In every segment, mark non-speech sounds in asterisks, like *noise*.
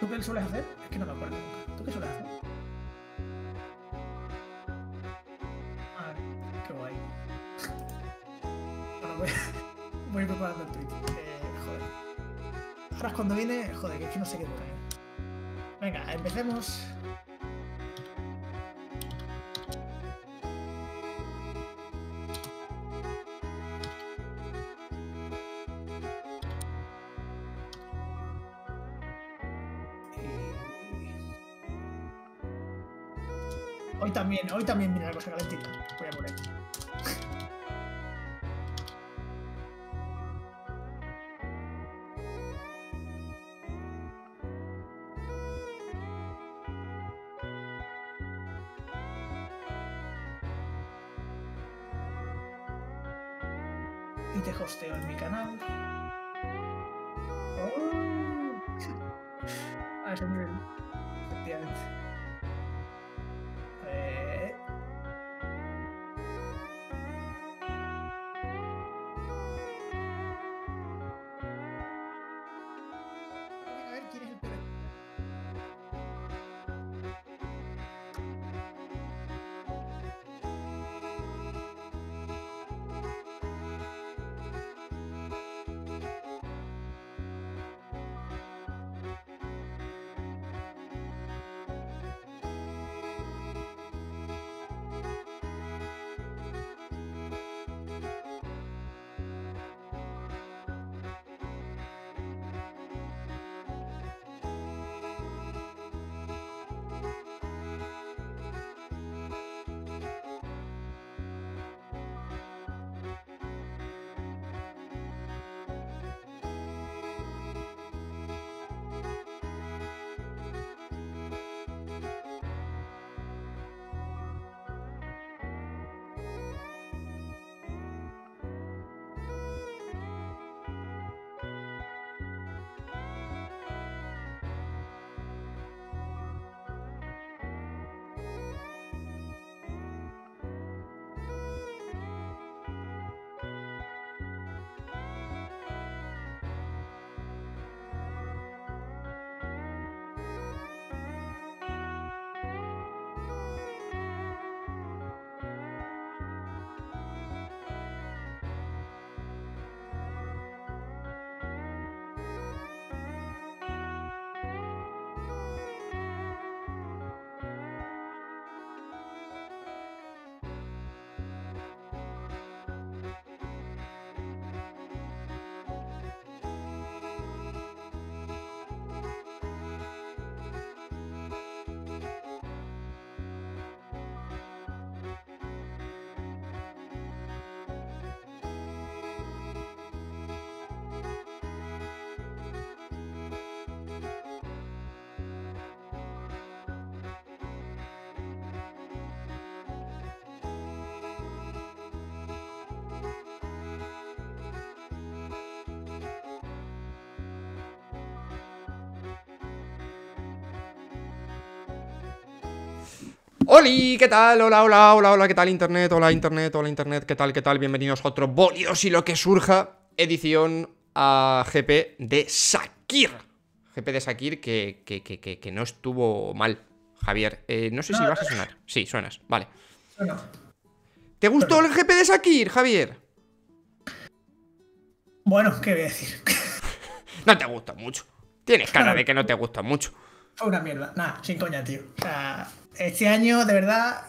¿Tú qué sueles hacer? Es que no me acuerdo nunca. ¿Tú qué sueles hacer? ver... Ah, qué guay. *laughs* Ahora voy, voy preparando el tweet. Eh, joder. Ahora es cuando viene, joder, que es que no sé qué poner. Venga, empecemos. hoy también ¡Holi! ¿Qué tal? Hola, hola, hola, hola, ¿qué tal internet? Hola internet, hola internet, ¿qué tal? ¿Qué tal? Bienvenidos a otro Bolios y lo que surja, edición a GP de Sakir. GP de Sakir que, que, no estuvo mal, Javier. Eh, no sé si vas a sonar. Sí, suenas, vale. ¿Te gustó el GP de Sakir, Javier? Bueno, ¿qué voy a decir? *laughs* no te gusta mucho. Tienes cara de que no te gusta mucho. Fue una mierda. Nada, sin coña, tío. O este año, de verdad,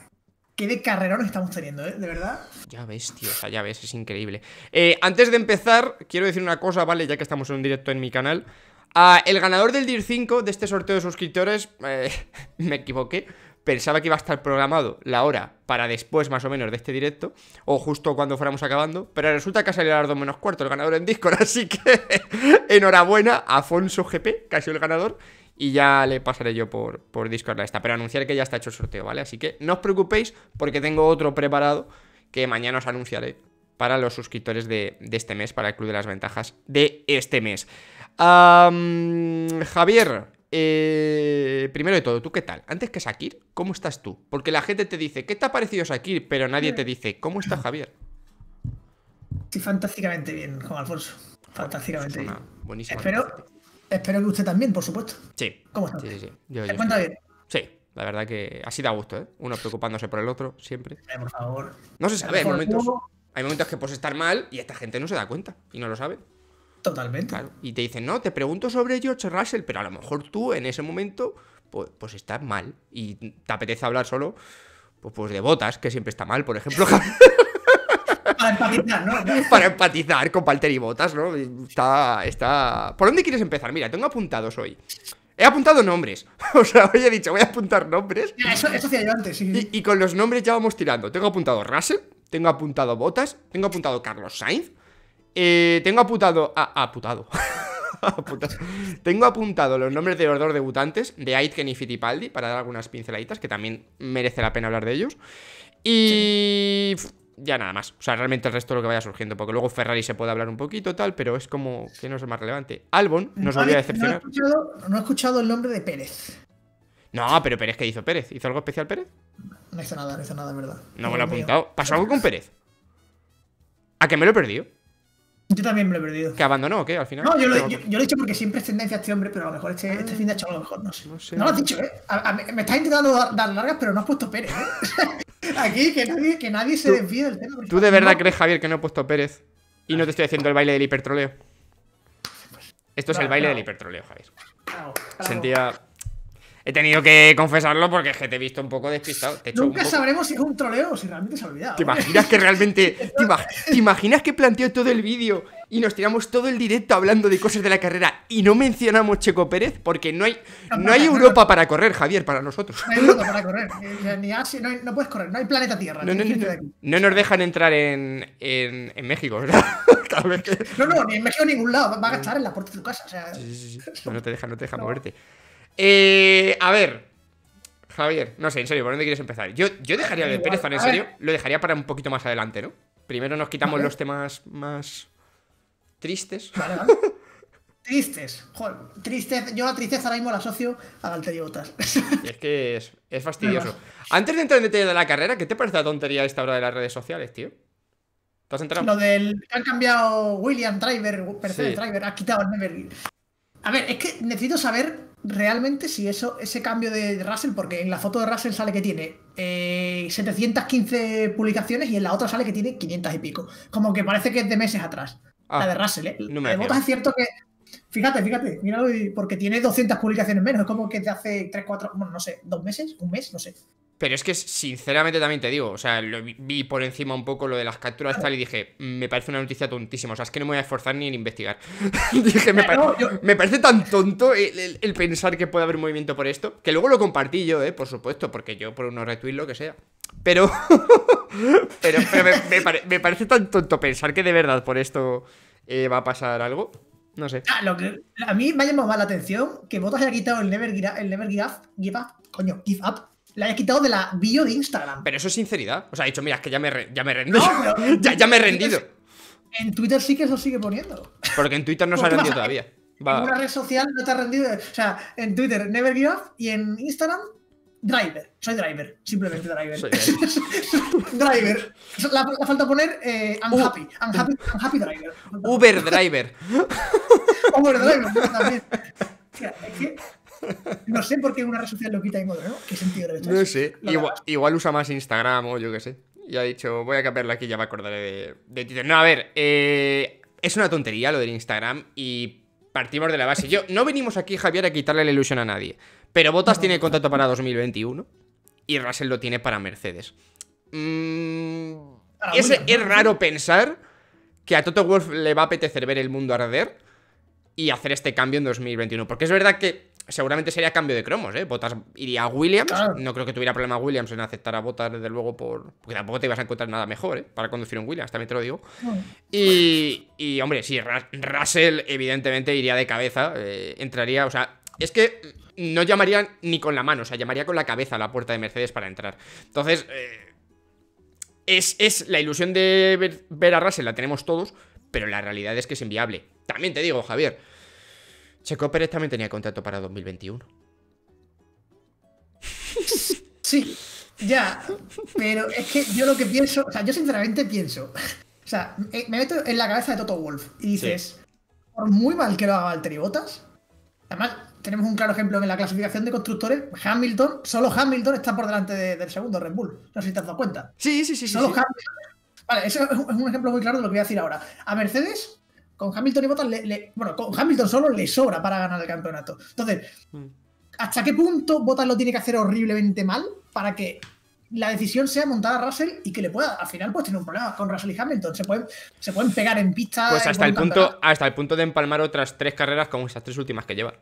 qué de carrerón estamos teniendo, ¿eh? De verdad. Ya ves, tío, ya ves, es increíble. Eh, antes de empezar, quiero decir una cosa, ¿vale? Ya que estamos en un directo en mi canal. Ah, el ganador del DIR 5 de este sorteo de suscriptores, eh, *laughs* me equivoqué. Pensaba que iba a estar programado la hora para después, más o menos, de este directo, o justo cuando fuéramos acabando, pero resulta que ha salido a las 2 menos cuarto el ganador en Discord, *laughs* así que *laughs* enhorabuena, Afonso GP, casi el ganador, y ya le pasaré yo por, por Discord a esta. Pero anunciar que ya está hecho el sorteo, ¿vale? Así que no os preocupéis porque tengo otro preparado que mañana os anunciaré para los suscriptores de, este mes, para el Club de las Ventajas de este mes. Javier, eh, primero de todo, ¿tú qué tal? Antes que Sakir, ¿cómo estás tú? Porque la gente te dice, ¿qué te ha parecido Sakir? Pero nadie te dice, ¿cómo está Javier? Estoy fantásticamente bien, Juan Alfonso. Fantásticamente bien. Buenísimo. Espero, Espero que usted también, por supuesto. Sí. ¿Cómo está? Sí, sí, bien? Sí. La verdad que así da gusto, ¿eh? Uno preocupándose por el otro, siempre. Eh, por favor. No se sabe, hay momentos, que puedes estar mal y esta gente no se da cuenta y no lo sabe. Totalmente. Y te dicen, no, te pregunto sobre George Russell, pero a lo mejor tú en ese momento pues, pues estás mal y te apetece hablar solo pues, pues de botas, que siempre está mal, por ejemplo. *laughs* Para empatizar, ¿no? *laughs* Para empatizar con Palter y Botas, ¿no? Está, está... ¿Por dónde quieres empezar? Mira, tengo apuntados hoy. He apuntado nombres. *laughs* O sea, hoy he dicho, voy a apuntar nombres. Eso, eso hacía yo antes, sí. Y, con los nombres ya vamos tirando. Tengo apuntado Russell, tengo apuntado Botas, tengo apuntado Carlos Sainz, eh, tengo apuntado... Ah, *laughs* apuntado. Tengo apuntado los nombres de los dos debutantes, de Aitken y Fittipaldi, para dar algunas pinceladitas, que también merece la pena hablar de ellos. Y ya nada más. O sea, realmente el resto de lo que vaya surgiendo, porque luego Ferrari se puede hablar un poquito, tal, pero es como que no es más relevante. Albon nos no, volvió decepcionar. No he, escuchado, el nombre de Pérez. No, pero Pérez, ¿qué hizo Pérez? ¿Hizo algo especial Pérez? No hizo nada, no hizo nada, verdad. No me lo he eh, apuntado. ¿Pasó algo pues, con Pérez? ¿A qué me lo he perdido? Yo también me lo he perdido. ¿Que abandonó o qué? Al final. No, yo lo, he dicho porque siempre es tendencia este hombre, pero a lo mejor este, este ah. fin de ha hecho a lo mejor, no sé. No, lo has dicho, ¿eh? me estás intentando dar, dar largas, pero no has puesto Pérez, ¿eh? *laughs* Aquí, que nadie, se desvíe del tema. ¿Tú de verdad crees, Javier, que no he puesto Pérez? Y no te estoy haciendo el baile del hipertroleo. Esto es el baile del hipertroleo, Javier. Sentía He tenido que confesarlo porque es que te he visto un poco despistado. Nunca sabremos si es un troleo o si realmente se ha olvidado. ¿Te ¿eh? imaginas que realmente. *laughs* te, imaginas que planteó todo el vídeo y nos tiramos todo el directo hablando de cosas de la carrera y no mencionamos Checo Pérez? Porque no hay, no hay Europa para correr, Javier, para nosotros. No hay Europa para correr. Eh, ni Asia, no, puedes correr, no hay planeta Tierra. No, nos dejan entrar en, en, México, ¿verdad? *laughs* No, no, ni en México en ningún lado. Va a gastar en la puerta de tu casa. sí, sí, sí. *laughs* No te deja no te moverte. Eh, a ver, Javier, no sé, en serio, ¿por dónde quieres empezar? Yo, yo dejaría el de Pérez en serio, lo dejaría para un poquito más adelante, ¿no? Primero nos quitamos los temas más tristes. *laughs* tristes, joder, yo la tristeza ahora mismo la asocio a Botas *laughs* es que es, fastidioso. Antes de entrar en detalle de la carrera, ¿qué te parece la tontería esta hora de las redes sociales, tío? ¿Estás has Lo del han cambiado William Driver, Perfecto, ha quitado el Nevergreen A ver, es que necesito saber realmente si eso, ese cambio de Russell, porque en la foto de Russell sale que tiene 715 eh, publicaciones y en la otra sale que tiene 500 y pico. Como que parece que es de meses atrás. la ah, de Russell, ¿eh? No de eh, es cierto que. Fíjate, fíjate, míralo, porque tiene 200 publicaciones menos. Es como que te hace 3, 4, bueno, no sé, dos meses, un mes, no sé. Pero es que sinceramente también te digo, o sea, lo vi por encima un poco lo de las capturas tal y dije, mm, me parece una noticia tontísima, o sea, es que no me voy a esforzar ni en investigar. *laughs* dije, me, parece tan tonto el, pensar que puede haber movimiento por esto, que luego lo compartí yo, eh, por supuesto, porque yo por unos retweets lo que sea. Pero, *laughs* pero, me, parece tan tonto pensar que de verdad por esto eh, va a pasar algo. No sé. Ah, a mí me ha llamado más la atención que Botas haya quitado el Never, el never give, give Up, coño, Give Up la he quitado de la bio de Instagram. Pero eso es sinceridad. O sea, he dicho, mira, es que ya me, ya me he rendido. *laughs* ya, ya, me he rendido. En Twitter sí que eso sigue poniendo. Porque en Twitter no se ha *laughs* rendido todavía. En una red social no te has rendido. O sea, en Twitter, Never Give Up y en Instagram, Driver. Soy Driver. Simplemente Driver. Soy driver. *laughs* driver. La, falta poner eh, unhappy. Uh. unhappy. Unhappy Driver. Uber Driver. Uber Driver también. es que no sé por qué una red social lo quita y en ¿no? ¿Qué sentido No sé. Igual, usa más Instagram o yo qué sé. Y ha dicho, voy a cambiarla aquí, ya me acordaré de, No, a ver, eh, es una tontería lo del Instagram y partimos de la base. Yo, no venimos aquí, Javier, a quitarle la ilusión a nadie. Pero Botas tiene contrato para 2021 y Russell lo tiene para Mercedes. Mm, es, raro pensar que a Toto Wolf le va a apetecer ver el mundo arder y hacer este cambio en 2021. Porque es verdad que seguramente sería cambio de cromos, ¿eh? Botas iría a Williams. No creo que tuviera problema Williams en aceptar a Botas, desde luego, por. Porque tampoco te ibas a encontrar nada mejor, ¿eh? Para conducir un Williams, también te lo digo. Y, y, hombre, sí, Russell, evidentemente, iría de cabeza. Eh, entraría, o sea, es que no llamaría ni con la mano, o sea, llamaría con la cabeza a la puerta de Mercedes para entrar. Entonces, eh, es, la ilusión de ver, a Russell, la tenemos todos, pero la realidad es que es inviable. También te digo, Javier, Checo Pérez también tenía contrato para 2021. Sí, ya, pero es que yo lo que pienso, o sea, yo sinceramente pienso, o sea, eh, me meto en la cabeza de Toto Wolf y dices, por muy mal que lo haga el Tribotas. además tenemos un claro ejemplo en la clasificación de constructores, Hamilton, solo Hamilton está por delante del segundo Red Bull, no sé si te has dado cuenta. Sí, sí, sí, solo Hamilton. Vale, eso es un ejemplo muy claro de lo que voy a decir ahora. A Mercedes con Hamilton y Bottas, bueno, con Hamilton solo le sobra para ganar el campeonato. Entonces, mm. ¿hasta qué punto Bottas lo tiene que hacer horriblemente mal para que la decisión sea montada a Russell y que le pueda, al final, pues tiene un problema con Russell y Hamilton. Se pueden, se pueden pegar en pista. Pues hasta el, punto, hasta el punto de empalmar otras tres carreras como esas tres últimas que lleva.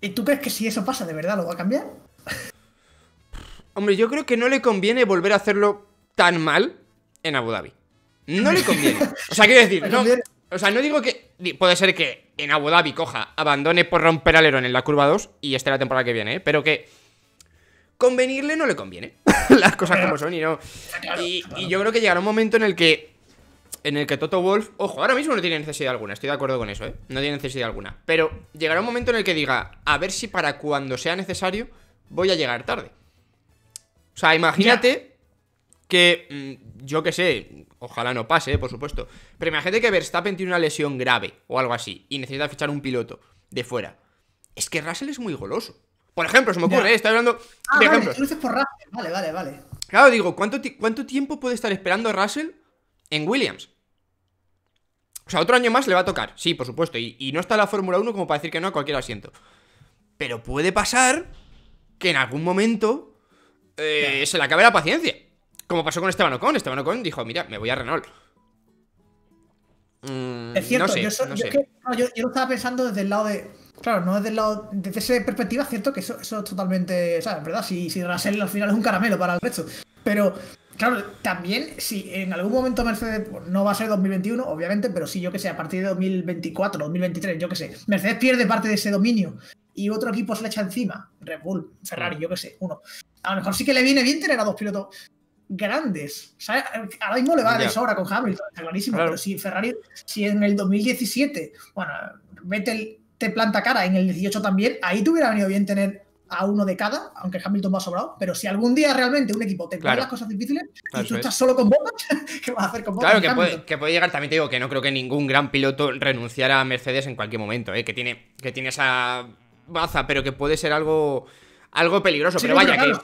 ¿Y tú crees que si eso pasa, de verdad lo va a cambiar? Hombre, yo creo que no le conviene volver a hacerlo tan mal en Abu Dhabi. No le conviene. O sea, quiero decir, *laughs* no, o sea, no digo que. Puede ser que en Abu Dhabi coja, abandone por romper alerón en la curva 2 y esté la temporada que viene, ¿eh? pero que convenirle no le conviene. *laughs* Las cosas como son y no. Y, yo creo que llegará un momento en el que. En el que Toto Wolf. Ojo, ahora mismo no tiene necesidad alguna, estoy de acuerdo con eso, ¿eh? No tiene necesidad alguna. Pero llegará un momento en el que diga, a ver si para cuando sea necesario voy a llegar tarde. O sea, imagínate que. Mm, yo qué sé, Ojalá no pase, eh, por supuesto. Pero imagínate que Verstappen tiene una lesión grave o algo así y necesita fichar un piloto de fuera. Es que Russell es muy goloso. Por ejemplo, se me ocurre, eh, estoy hablando ah, por Vale, vale, vale. Claro, digo, ¿cuánto, tiempo puede estar esperando Russell en Williams? O sea, otro año más le va a tocar, sí, por supuesto. Y, no está la Fórmula 1 como para decir que no a cualquier asiento. Pero puede pasar que en algún momento eh, se le acabe la paciencia. Como pasó con Esteban Ocon. Esteban Ocon dijo, mira, me voy a Renault. Mm, es cierto, yo, lo estaba pensando desde el lado de. Claro, no desde el lado. Desde esa perspectiva, es cierto que eso, es totalmente. ¿Sabes? ¿Verdad? Si, si Russell al final es un caramelo para el resto. Pero, claro, también, si en algún momento Mercedes. No va a ser 2021, obviamente, pero sí, yo que sé, a partir de 2024, 2023, yo que sé. Mercedes pierde parte de ese dominio y otro equipo se le echa encima. Red Bull, Ferrari, mm. yo que sé, uno. A lo mejor sí que le viene bien tener a dos pilotos grandes. ahora mismo le va de sobra con Hamilton, está clarísimo, pero si Ferrari, si en el 2017, bueno, Vettel te planta cara en el 18 también, ahí te hubiera venido bien tener a uno de cada, aunque Hamilton va sobrado, pero si algún día realmente un equipo te pone las cosas difíciles y tú estás solo con bombas, *laughs* ¿qué vas a hacer con bombas? Claro, que puede, llegar, también te digo que no creo que ningún gran piloto renunciara a Mercedes en cualquier momento, ¿eh? que, tiene, que tiene esa baza, pero que puede ser algo, algo peligroso, pero vaya que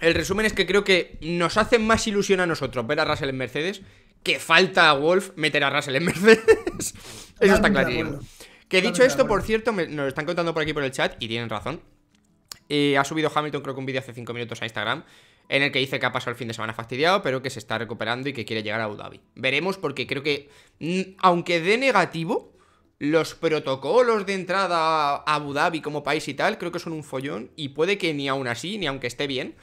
el resumen es que creo que nos hace más ilusión a nosotros ver a Russell en Mercedes que falta a Wolf meter a Russell en Mercedes. *laughs* Eso está clarísimo. Que dicho esto, por cierto, nos lo están contando por aquí por el chat y tienen razón. Eh, ha subido Hamilton, creo que un vídeo hace 5 minutos a Instagram, en el que dice que ha pasado el fin de semana fastidiado, pero que se está recuperando y que quiere llegar a Abu Dhabi. Veremos porque creo que, mm, aunque dé negativo, los protocolos de entrada a Abu Dhabi como país y tal, creo que son un follón. Y puede que ni aún así, ni aunque esté bien,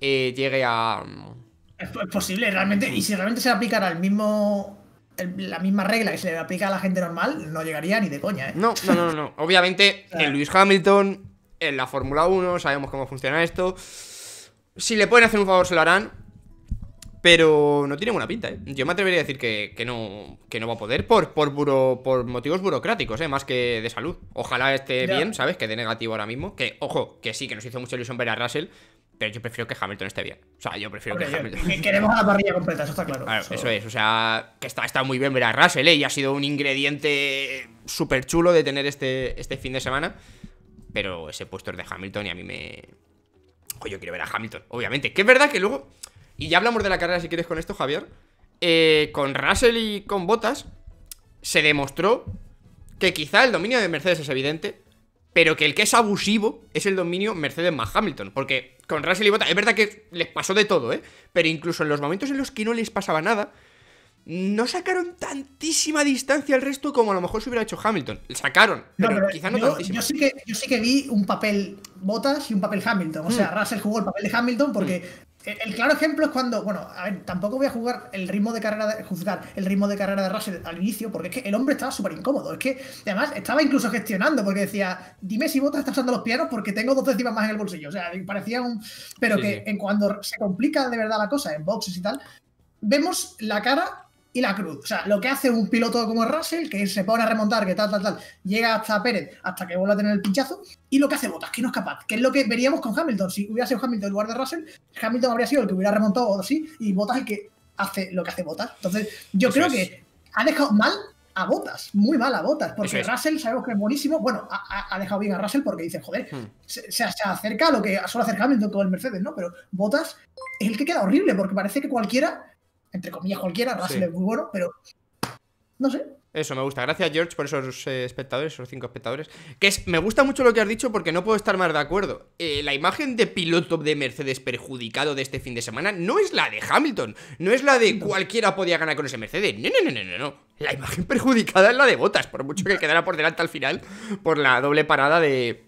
eh, llegue a. Mm, es, posible, realmente. Y si realmente se aplicara el mismo. la misma regla que se le aplica a la gente normal, no llegaría ni de coña, ¿eh? No, no, no, no. *laughs* Obviamente, en Luis Hamilton, en la Fórmula 1, sabemos cómo funciona esto. Si le pueden hacer un favor, se lo harán pero no tiene buena pinta, ¿eh? Yo me atrevería a decir que, no, no va a poder por, por, por motivos burocráticos, ¿eh? Más que de salud. Ojalá esté bien, ¿sabes? Que dé negativo ahora mismo. Que, ojo, que sí, que nos hizo mucha ilusión ver a Russell. Pero yo prefiero que Hamilton esté bien. O sea, yo prefiero que Hamilton. queremos a la parrilla completa, eso está claro. Eso es, o sea, que está, está muy bien ver a Russell, ¿eh? Y ha sido un ingrediente súper chulo de tener este, este fin de semana. Pero ese puesto es de Hamilton y a mí me. Ojo, yo quiero ver a Hamilton, obviamente. Que es verdad que luego. Y ya hablamos de la carrera si quieres con esto, Javier. Eh, con Russell y con Botas se demostró que quizá el dominio de Mercedes es evidente, pero que el que es abusivo es el dominio Mercedes más Hamilton. Porque con Russell y Bottas, es verdad que les pasó de todo, ¿eh? Pero incluso en los momentos en los que no les pasaba nada, no sacaron tantísima distancia al resto como a lo mejor se hubiera hecho Hamilton. Sacaron, quizá no yo, sí, que, vi un papel Bottas y un papel Hamilton. O sea, mm. Russell jugó el papel de Hamilton porque mm. El, claro ejemplo es cuando, bueno, a ver, tampoco voy a jugar el ritmo de carrera de, juzgar el ritmo de carrera de Russell al inicio, porque es que el hombre estaba súper incómodo. Es que además estaba incluso gestionando, porque decía, dime si Botas estás usando los pianos porque tengo dos décimas más en el bolsillo. O sea, parecía un. Pero que en cuando se complica de verdad la cosa en boxes y tal, vemos la cara y la cruz. O sea, lo que hace un piloto como Russell, que se pone a remontar, que tal, tal, tal, llega hasta Pérez, hasta que vuelve a tener el pinchazo, y lo que hace Botas, que no es capaz, que es lo que veríamos con Hamilton. Si hubiera sido Hamilton en lugar de Russell, Hamilton habría sido el que hubiera remontado o así, y Botas el que hace lo que hace Botas. Entonces, yo creo que ha dejado mal a Botas, muy mal a Botas, porque Russell sabemos que es buenísimo. Bueno, ha, dejado bien a Russell porque dice, joder, hmm. se, se, acerca a lo que suele hacer Hamilton con el Mercedes, ¿no? Pero Botas es el que queda horrible, porque parece que cualquiera entre comillas, cualquiera. Russell es muy bueno, pero no sé. Eso me gusta. Gracias, George, por esos eh, espectadores, esos cinco espectadores. Que me gusta mucho lo que has dicho porque no puedo estar más de acuerdo. Eh, la imagen de piloto de Mercedes perjudicado de este fin de semana no es la de Hamilton, no es la de cualquiera podía ganar con ese Mercedes. No, no, no, no, no. La imagen *laughs* perjudicada es la de Botas, por mucho que quedara por delante al final por la doble parada de,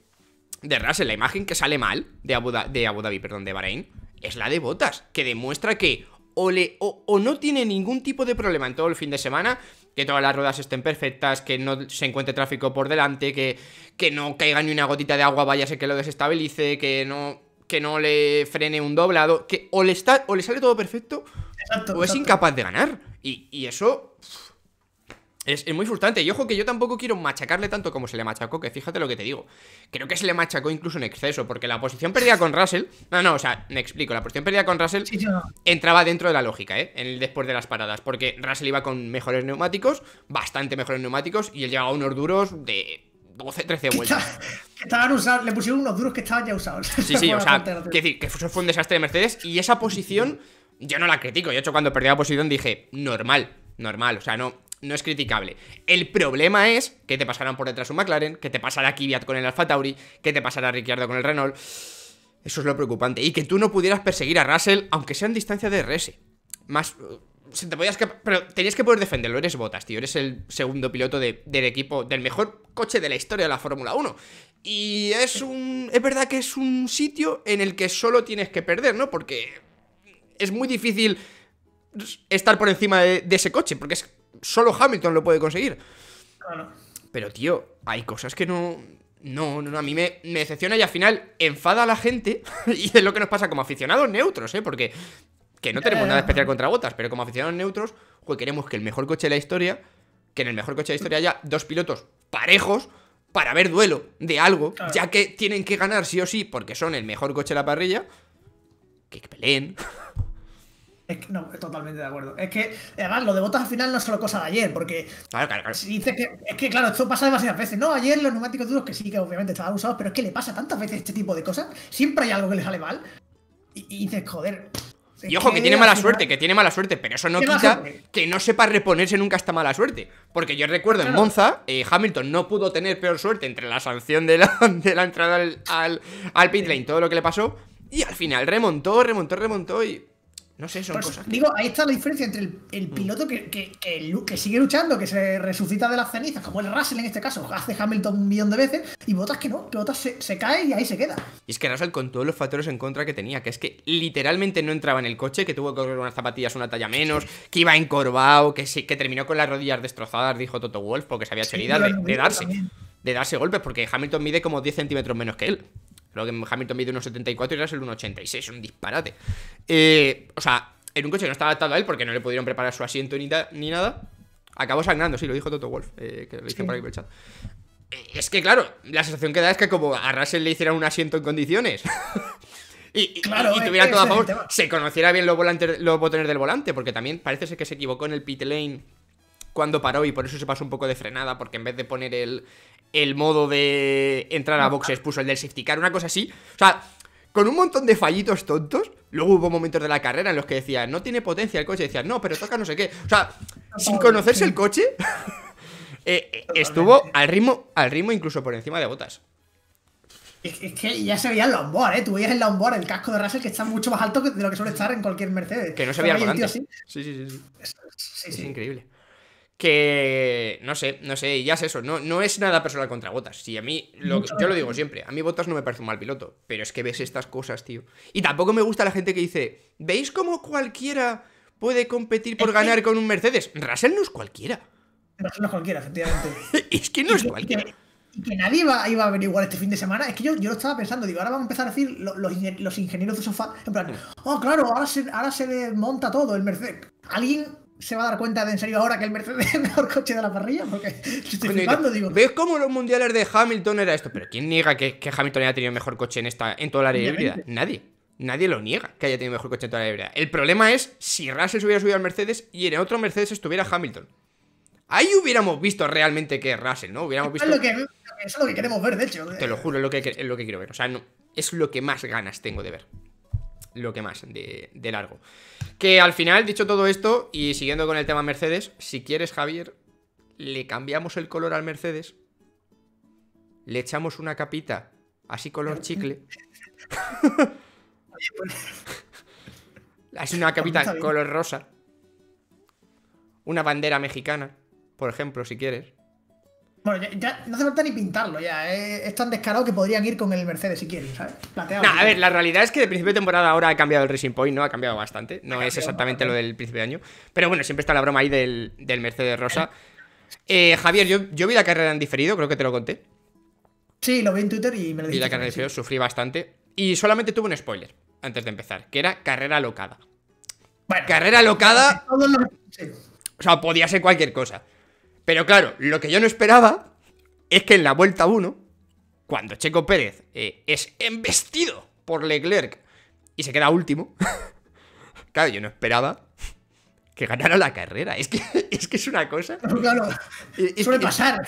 de Russell. La imagen que sale mal de Abu, de Dhabi, perdón, de Bahrein, es la de Botas, que demuestra que, o, no tiene ningún tipo de problema en todo el fin de semana, que todas las ruedas estén perfectas, que no se encuentre tráfico por delante, que, que no caiga ni una gotita de agua, vaya ser que lo desestabilice, que no, que no le frene un doblado, que o le, está, o le sale todo perfecto o es incapaz de ganar. y eso es, muy frustrante. Y ojo que yo tampoco quiero machacarle tanto como se le machacó, que fíjate lo que te digo. Creo que se le machacó incluso en exceso, porque la posición perdida con Russell. No, no, o sea, me explico. La posición perdida con Russell entraba dentro de la lógica, ¿eh? En el después de las paradas, porque Russell iba con mejores neumáticos, bastante mejores neumáticos, y él llevaba unos duros de 12, 13 vueltas. estaban usados, le pusieron unos duros que estaban ya usados. *laughs* Sí, sí, o sea, que decir, que eso fue un desastre de Mercedes, y esa posición. Yo no la critico, yo hecho cuando perdí la posición dije, normal, normal, o sea, no, no es criticable. El problema es que te pasarán por detrás un McLaren, que te pasará Kvyat con el Alfa Tauri, que te pasará Ricciardo con el Renault. Eso es lo preocupante. Y que tú no pudieras perseguir a Russell, aunque sea en distancia de RS. Más... Se te podías pero tenías que poder defenderlo, eres Botas, tío, eres el segundo piloto del equipo, del mejor coche de la historia de la Fórmula 1. Y es un... Es verdad que es un sitio en el que solo tienes que perder, ¿no? Porque es muy difícil estar por encima de, de, ese coche, porque es solo Hamilton lo puede conseguir. Pero, tío, hay cosas que no. No, no, no, a mí me, decepciona y al final enfada a la gente. *laughs* y es lo que nos pasa como aficionados neutros, ¿eh? Porque que no tenemos eh. nada especial contra botas, pero como aficionados neutros, pues queremos que el mejor coche de la historia, que en el mejor coche de la historia haya dos pilotos parejos para ver duelo de algo, ya que tienen que ganar sí o sí porque son el mejor coche de la parrilla, que peleen. Es que no, totalmente de acuerdo. Es que, además, lo de botas al final no es solo cosa de ayer, porque. Claro, claro, claro. es que, claro, esto pasa demasiadas veces. No, ayer los neumáticos duros, que sí, que obviamente estaban usados, pero es que le pasa tantas veces este tipo de cosas. Siempre hay algo que le sale mal. Y, dices, joder. Y ojo, que, tiene mala suerte, que tiene mala suerte, pero eso no quita que no sepa reponerse nunca esta mala suerte. Porque yo recuerdo en Monza, eh, Hamilton no pudo tener peor suerte entre la sanción de la, *laughs* de la entrada al, al, pit lane, todo lo que le pasó, y al final remontó, remontó, remontó y no sé, son cosas. Digo, ahí está la diferencia entre el, mm. piloto que, sigue luchando, que se resucita de las cenizas, como el Russell en este caso, hace Hamilton un millón de veces, y Botas que no, Botas se, se, cae y ahí se queda. Y es que Russell con todos los factores en contra que tenía, que es que literalmente no entraba en el coche, que tuvo que correr unas zapatillas una talla menos, que iba encorvado, que, sí, que terminó con las rodillas destrozadas, dijo Toto Wolf, porque se había hecho de, darse. De darse golpes, porque Hamilton mide como 10 centímetros menos que él. Creo que Hamilton mide 74 y el 1,86. Un disparate. Eh, o sea, en un coche que no estaba adaptado a él porque no le pudieron preparar su asiento ni, nada. Acabó sangrando, sí, lo dijo Toto Wolf, eh, que lo por el chat. Eh, es que, claro, la sensación que da es que como a Russell le hicieran un asiento en condiciones. *laughs* y, y, claro, tuviera todo a favor. Se conociera bien los, los botones del volante, porque también parece ser que se equivocó en el pit lane cuando paró y por eso se pasó un poco de frenada, porque en vez de poner el, el modo de entrar a boxes puso el del safety car, una cosa así. O sea, con un montón de fallitos tontos. Luego hubo momentos de la carrera en los que decía, no tiene potencia el coche, decía, no, pero toca no sé qué. O sea, sin conocerse el coche, *laughs* eh, eh, estuvo al ritmo, al ritmo incluso por encima de botas. Es, que ya se veía el longboard, ¿eh? Tú veías el longboard, el casco de Russell, que está mucho más alto de lo que suele estar en cualquier Mercedes. Que no se veía el Sí, sí, sí. Es, increíble que no sé, no sé, ya es eso, no, no es nada personal contra Botas. Si a mí, yo lo digo siempre, a mí Botas no me parece un mal piloto, pero es que ves estas cosas, tío. Y tampoco me gusta la gente que dice, ¿veis cómo cualquiera puede competir por ganar con un Mercedes? Russell no es cualquiera. Russell no es cualquiera, efectivamente. *laughs* es que no es cualquiera. Y que, nadie iba, iba, a averiguar este fin de semana. Es que yo, lo estaba pensando, digo, ahora vamos a empezar a decir los, ingenieros de sofá, en plan, oh, claro, ahora se, ahora monta todo el Mercedes. Alguien se va a dar cuenta de en serio ahora que el Mercedes es el mejor coche de la parrilla, porque *laughs* estoy flipando, digo. ¿Ves cómo los mundiales de Hamilton era esto? Pero ¿quién niega que, que Hamilton haya tenido mejor coche en esta en toda la área híbrida? Nadie. Nadie lo niega que haya tenido mejor coche en toda la área El problema es si Russell se hubiera subido al Mercedes y en otro Mercedes estuviera Hamilton. Ahí hubiéramos visto realmente que Russell, ¿no? Hubiéramos visto... Es lo que, queremos ver, de hecho. Te lo juro, es lo que, es lo que quiero ver. O sea, es lo que más ganas tengo de ver lo que más de, largo. Que al final, dicho todo esto, y siguiendo con el tema Mercedes, si quieres, Javier, le cambiamos el color al Mercedes, le echamos una capita así color chicle. *laughs* es una capita color rosa. Una bandera mexicana, por ejemplo, si quieres. Bueno, ya, no hace falta ni pintarlo ya. Eh, es tan descarado que podrían ir con el Mercedes si quieren, ¿sabes? a ver, la realidad es que de principio de temporada ahora ha cambiado el Racing Point, ¿no? Ha cambiado bastante. No es exactamente lo del principio de año. Pero bueno, siempre está la broma ahí del, Mercedes Rosa. Eh, Javier, yo, yo, vi la carrera en diferido, creo que te lo conté. Sí, lo vi en Twitter y me lo Vi la carrera en diferido, sufrí bastante. Y solamente tuve un spoiler antes de empezar, que era carrera locada. carrera locada. O sea, podía ser cualquier cosa. Pero claro, lo que yo no esperaba es que en la vuelta 1, cuando Checo Pérez eh, es embestido por Leclerc y se queda último, *laughs* claro, yo no esperaba que ganara la carrera. Es que *laughs* es, que es una cosa. Claro, suele pasar.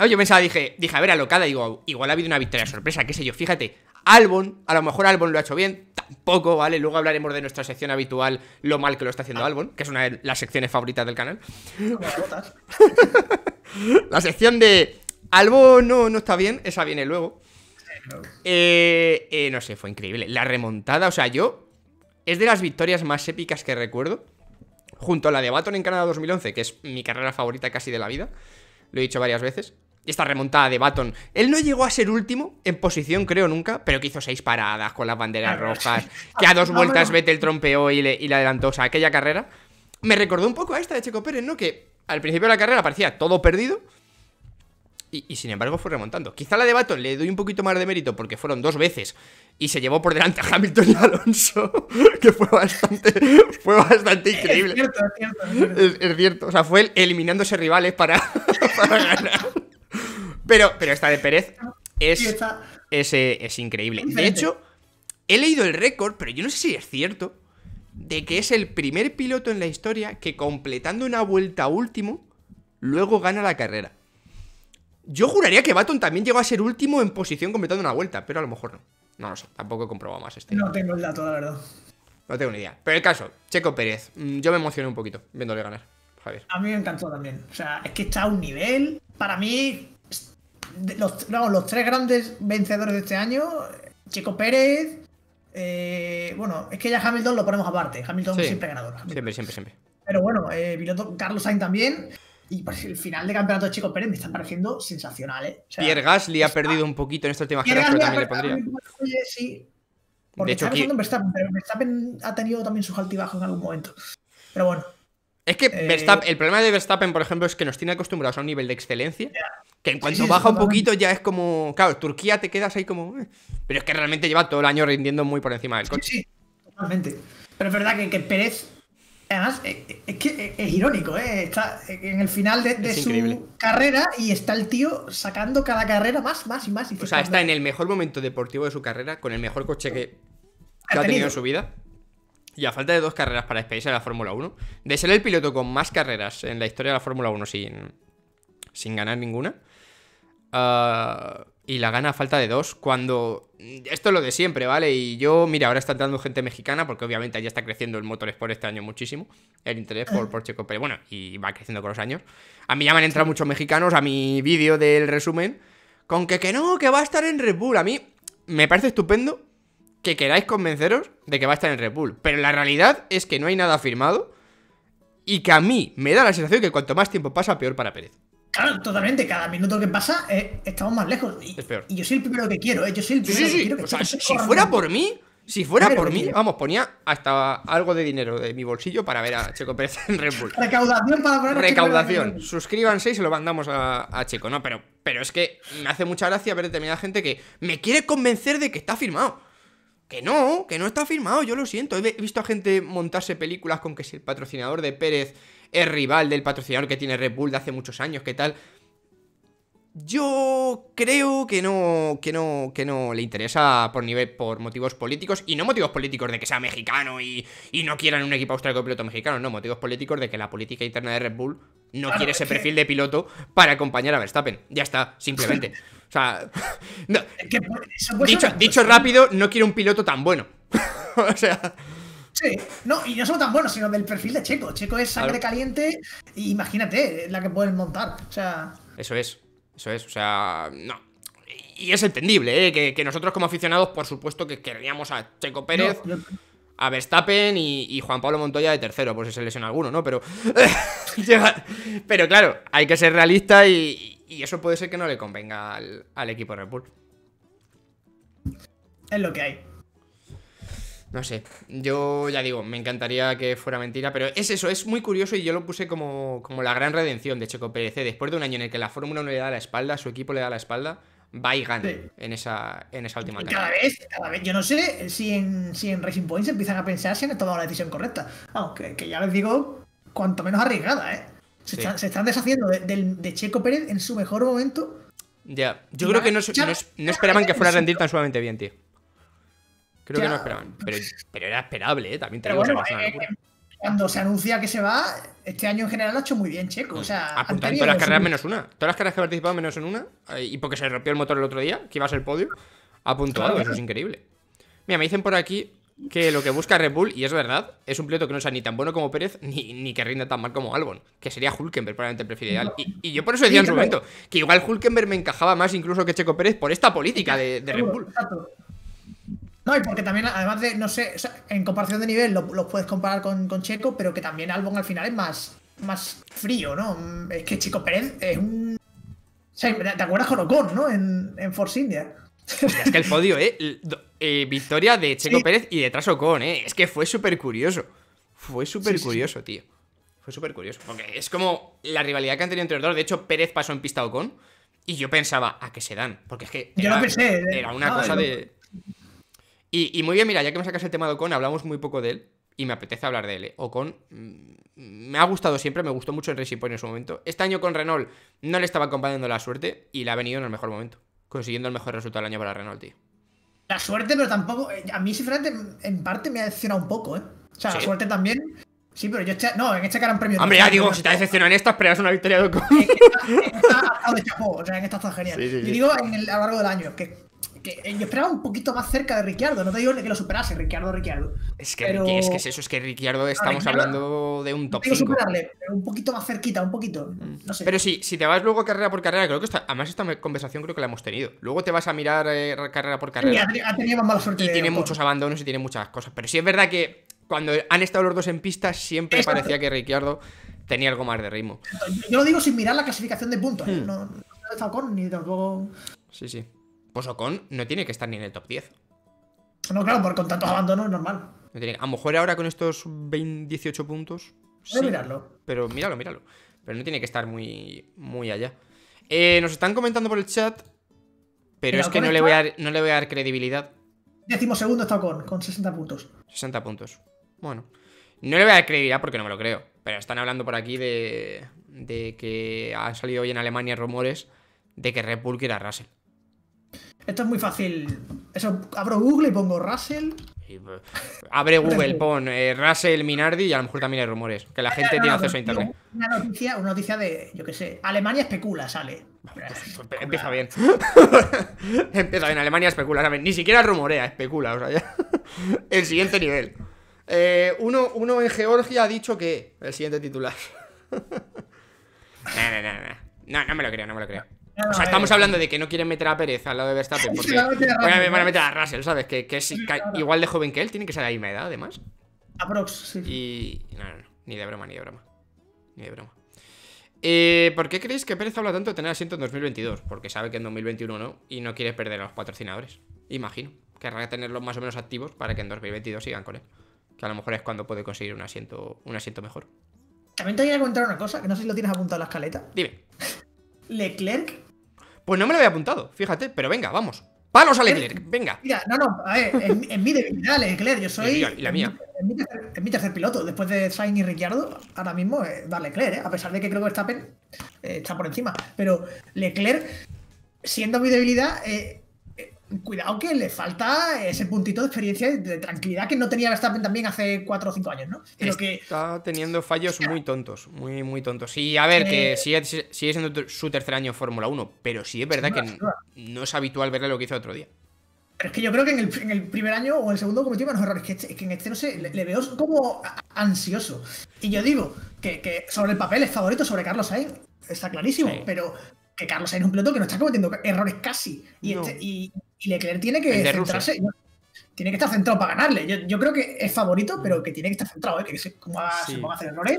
Ah, yo pensaba, dije, dije, a ver, alocada, digo, igual ha habido una victoria sorpresa, qué sé yo, fíjate, Albon, a lo mejor Albon lo ha hecho bien, tampoco, ¿vale? Luego hablaremos de nuestra sección habitual, lo mal que lo está haciendo ah. Albon, que es una de las secciones favoritas del canal. *laughs* La sección de Albon no, no está bien, esa viene luego. Eh, eh, no sé, fue increíble. La remontada, o sea, yo... Es de las victorias más épicas que recuerdo. Junto a la de Baton en Canadá 2011, que es mi carrera favorita casi de la vida. Lo he dicho varias veces esta remontada de Baton. Él no llegó a ser último en posición, creo nunca, pero que hizo seis paradas con las banderas rojas, *laughs* que a dos vueltas vete trompeó y le, y le adelantó. O sea, aquella carrera me recordó un poco a esta de Checo Pérez, ¿no? Que al principio de la carrera parecía todo perdido. Y, sin embargo fue remontando. Quizá la de Baton le doy un poquito más de mérito porque fueron dos veces y se llevó por delante a *laughs* Hamilton y Alonso, *laughs* que fue bastante, fue bastante increíble. Es cierto, es cierto. O sea, fue él eliminándose rivales para, para ganar. Pero, pero esta de Pérez es, eh, es, increíble. De hecho, he leído el récord, pero yo no sé si es cierto, de que es el primer piloto en la historia que completando una vuelta último, luego gana la carrera. Yo juraría que Baton también llegó a ser último en posición completando una vuelta, pero a lo mejor no. No lo sé, tampoco he comprobado más este. No tengo el dato, la verdad. No tengo ni idea. Pero el caso, Checo Pérez, mm, yo me emocioné un poquito viéndole ganar, Javier. A mí me encantó también. O sea, es que está a un nivel, para mí, los, los tres grandes vencedores de este año, Chico Pérez, eh, bueno, es que ya Hamilton lo ponemos aparte. Hamilton siempre ganador. Siempre, siempre, siempre. Pero bueno, eh, piloto Carlos Sainz también. Y pues, el final de campeonato de Chico Pérez me está pareciendo sensacionales. ¿eh? O sea, Pierre Gasly ha perdido un poquito en estas últimas carreras, pero también le pondría. Sí, de hecho, aquí... Verstappen, pero Verstappen ha tenido también sus altibajos en algún momento. Pero bueno. Es que el problema de Verstappen, por ejemplo, es que nos tiene acostumbrados a un nivel de excelencia que en cuanto baja un poquito ya es como. Claro, Turquía te quedas ahí como. Eh". Pero es que realmente lleva todo el año rindiendo muy por encima del coche. Sí, totalmente. Pero es verdad que, Pérez. Además, eh, eh, es que es irónico, ¿eh? Está en el final de, su carrera y está el tío sacando cada carrera más, más y más. o sea, está en el mejor momento deportivo de su carrera, con el mejor coche que, ha, tenido. en su vida. Y a falta de dos carreras para despedirse de la Fórmula 1, de ser el piloto con más carreras en la historia de la Fórmula 1 sin, sin ganar ninguna, Ah, y la gana falta de dos cuando... Mm, esto es lo de siempre, ¿vale? Y yo, mira, ahora está entrando gente mexicana porque obviamente ya está creciendo el por este año muchísimo, el interés por, ah. por Checo Pérez, bueno, y va creciendo con los años. A mí ya me han entrado muchos mexicanos a mi vídeo del resumen con que que no, que va a estar en Red Bull. A mí me parece estupendo que queráis convenceros de que va a estar en Red Bull, pero la realidad es que no hay nada firmado y que a mí me da la sensación que cuanto más tiempo pasa, peor para Pérez. Claro, totalmente. Cada minuto que pasa eh, estamos más lejos. Y, yo soy el primero que quiero, ¿eh? Yo soy el primero que quiero. si fuera por mí, si fuera por mí, vamos, ponía hasta algo de dinero de mi bolsillo para ver a Checo Pérez en Red Bull. Recaudación para poner Recaudación. Suscríbanse y se lo mandamos a, Checo, ¿no? Pero, pero es que me hace mucha gracia ver determinada gente que me quiere convencer de que está firmado. Que no, que no está firmado, yo lo siento. He visto a gente montarse películas con que si el patrocinador de Pérez es rival del patrocinador que tiene Red Bull de hace muchos años, ¿qué tal? Yo creo que no, que no, que no le interesa por nivel, por motivos políticos, y no motivos políticos de que sea mexicano y, y no quieran un equipo austríaco de piloto mexicano, no, motivos políticos de que la política interna de Red Bull no quiere ese perfil de piloto para acompañar a Verstappen. Ya está, simplemente. *laughs* O sea, dicho, dicho rápido, no quiere un piloto tan bueno. *laughs* o sea no, y no solo tan buenos, sino del perfil de Checo. Checo es sangre caliente, y imagínate la que puedes montar. O sea. Eso es, eso es, o sea, no. Y es entendible, ¿eh? que, nosotros como aficionados, por supuesto, que querríamos a Checo Pérez. a Verstappen y, Juan Pablo Montoya de tercero, por si se lesiona alguno, ¿no? Pero. *laughs* pero claro, hay que ser realista y, eso puede ser que no le convenga al, al equipo Red Bull. Es lo que hay. No sé, yo ya digo, me encantaría que fuera mentira, pero es eso, es muy curioso y yo lo puse como, como la gran redención de Checo Pérez. ¿eh? Después de un año en el que la Fórmula 1 le da la espalda, su equipo le da la espalda, va y gana en, esa, en esa última carrera. Cada vez, cada vez, yo no sé si en, si en Racing Point se empiezan a pensar si han tomado la decisión correcta. Aunque que ya les digo, cuanto menos arriesgada, ¿eh? Se, están, deshaciendo de, Checo Pérez en su mejor momento. Ya, yo creo que no, no, esperaban que fuera a rendir tan suavemente bien, tío. Creo que no esperaban. Pero, era esperable, ¿eh? También eh, cuando se anuncia que se va, este año en general ha hecho muy bien, Checo. O sea, ha ah, pues apuntado todas las carreras menos una. Todas las carreras que ha participado menos en una. Eh, y porque se rompió el motor el otro día, que iba a ser podio, ha puntuado. eso es increíble. Mira, me dicen por aquí que lo que busca Red Bull, y es verdad, es un piloto que no sea ni tan bueno como Pérez, ni, ni que rinda tan mal como Albon, que sería Hulkenberg probablemente el Y, yo por eso decía en su momento que igual Hulkenberg me encajaba más incluso que Checo Pérez por esta política de, Red Bull. No, y porque también, además de, no sé, en comparación de nivel los puedes comparar con, Checo, pero que también Albon al final es más, más frío, ¿no? Es que Chico Pérez es un... O ¿te acuerdas con Ocon, no? En, Force India. Es que el podio, ¿eh? eh victoria de Checo Pérez y detrás Ocon, ¿eh? Es que fue súper curioso. Fue súper curioso, tío. Fue súper curioso. Porque es como la rivalidad que han tenido entre los dos. De hecho, Pérez pasó en pista Ocon. Y yo pensaba, ¿a qué se dan? Porque es que. Era, pensé. ¿eh? Era una ah, cosa de. Y, muy bien, mira, ya que me sacas el tema de Ocon, hablamos muy poco de él y me apetece hablar de él. ¿eh? Ocon me ha gustado siempre, me gustó mucho el Racing Point en su momento. Este año con Renault no le estaba acompañando la suerte y le ha venido en el mejor momento, consiguiendo el mejor resultado del año para Renault, tío. La suerte, pero tampoco. A mí, sinceramente, en parte me ha decepcionado un poco, ¿eh? O sea, la suerte también. Sí, pero yo no, en este un premio. Hombre, ya digo, si te decepcionado en esta, esperas una victoria de Ocon. En esta, en o sea, en esta está genial. yo digo, en el, a lo largo del año, que eh, yo esperaba un poquito más cerca de Ricciardo, no te digo que lo superase, Ricciardo, Ricciardo. Es que, es, eso, es que Ricciardo estamos hablando de un top 5. un poquito más cerquita, un poquito, mm. no sé. Pero sí, si te vas luego carrera por carrera, creo que está, además esta conversación creo que la hemos tenido. Luego te vas a mirar eh, carrera por carrera. ha tenido suerte. Y tiene muchos abandonos y tiene muchas cosas, pero sí es verdad que cuando han estado los dos en pista siempre parecía que Ricciardo tenía algo más de ritmo. Yo lo digo sin mirar la clasificación de puntos, ¿eh? hmm. no, de Falcón ni tampoco... Sí, sí pues Ocon no tiene que estar ni en el top 10. No, claro, por con tantos abandonos es normal. a lo mejor ahora con estos 18 puntos. Sí, Pero míralo, míralo. Pero no tiene que estar muy, muy allá. Eh, nos están comentando por el chat, pero es que no le, voy a dar, no le voy a dar credibilidad. Décimo segundo está con, con 60 puntos. 60 puntos. Bueno. No le voy a dar credibilidad porque no me lo creo. Pero están hablando por aquí de, de que ha salido hoy en Alemania rumores de que Red Bull quiere a Russell. Esto es muy fácil. Eso, abro Google y pongo Russell. Eh, abre Google, pon eh, Russell Minardi y a lo mejor también hay rumores. Que la gente tiene acceso a internet. Una noticia, una noticia de, yo qué sé, Alemania especula, sale. Pues, pues, empieza bien. *laughs* empieza bien, Alemania especula, Ni siquiera rumorea, especula, o sea, ya. *laughs* El siguiente nivel. Eh, uno, en Georgia ha dicho que. El siguiente titular. *laughs* No, no me lo creo, no me lo creo. O sea, estamos eh, hablando de que no quieren meter a Pérez al lado de Verstappen *laughs* porque van a meter a Russell, ¿sabes? Que, es igual de joven que él, tiene que ser de la misma edad, además. Aprox, sí. Y. No, no, no, ni de broma, ni de broma. Ni de broma. Eh, ¿Por qué creéis que Pérez habla tanto de tener asiento en 2022? Porque sabe que en 2021 no y no quiere perder a los patrocinadores. Imagino. Que Querrá tenerlos más o menos activos para que en 2022 sigan con él. Que a lo mejor es cuando puede conseguir un asiento, un asiento mejor. También te voy a contar una cosa, que no sé si lo tienes apuntado a la escaleta. Dime. *laughs* Leclerc pues no me lo había apuntado, fíjate, pero venga, vamos. Palos a Leclerc, venga. Mira, no, no, a ver, en, mi debilidad, Leclerc, eh, yo soy. Y la mía. Es mi tercer, piloto, después de Sainz y Ricciardo, ahora mismo darle eh, Leclerc, eh, a pesar de que creo que Stappen está por encima. Pero Leclerc, siendo mi debilidad, eh, cuidado que le falta ese puntito de experiencia de tranquilidad que no tenía Verstappen también hace 4 o 5 años, ¿no? Está teniendo fallos muy tontos, muy, muy tontos. Y a ver, que eh. sigue, siendo su tercer año Fórmula 1, pero sí es verdad que no, es habitual verle lo que hizo el otro día. es que yo creo que en el, primer año o el segundo cometió menos errores. Que este, que en este, no sé, le, veo como ansioso. Y yo digo que, sobre el papel es favorito sobre Carlos Sainz. Está clarísimo. Pero que Carlos Sainz es un piloto que no está cometiendo errores casi. Y, este, Leclerc tiene que centrarse. Tiene que estar centrado para ganarle. Yo, creo que es favorito, pero que tiene que estar centrado, ¿eh? que se, errores.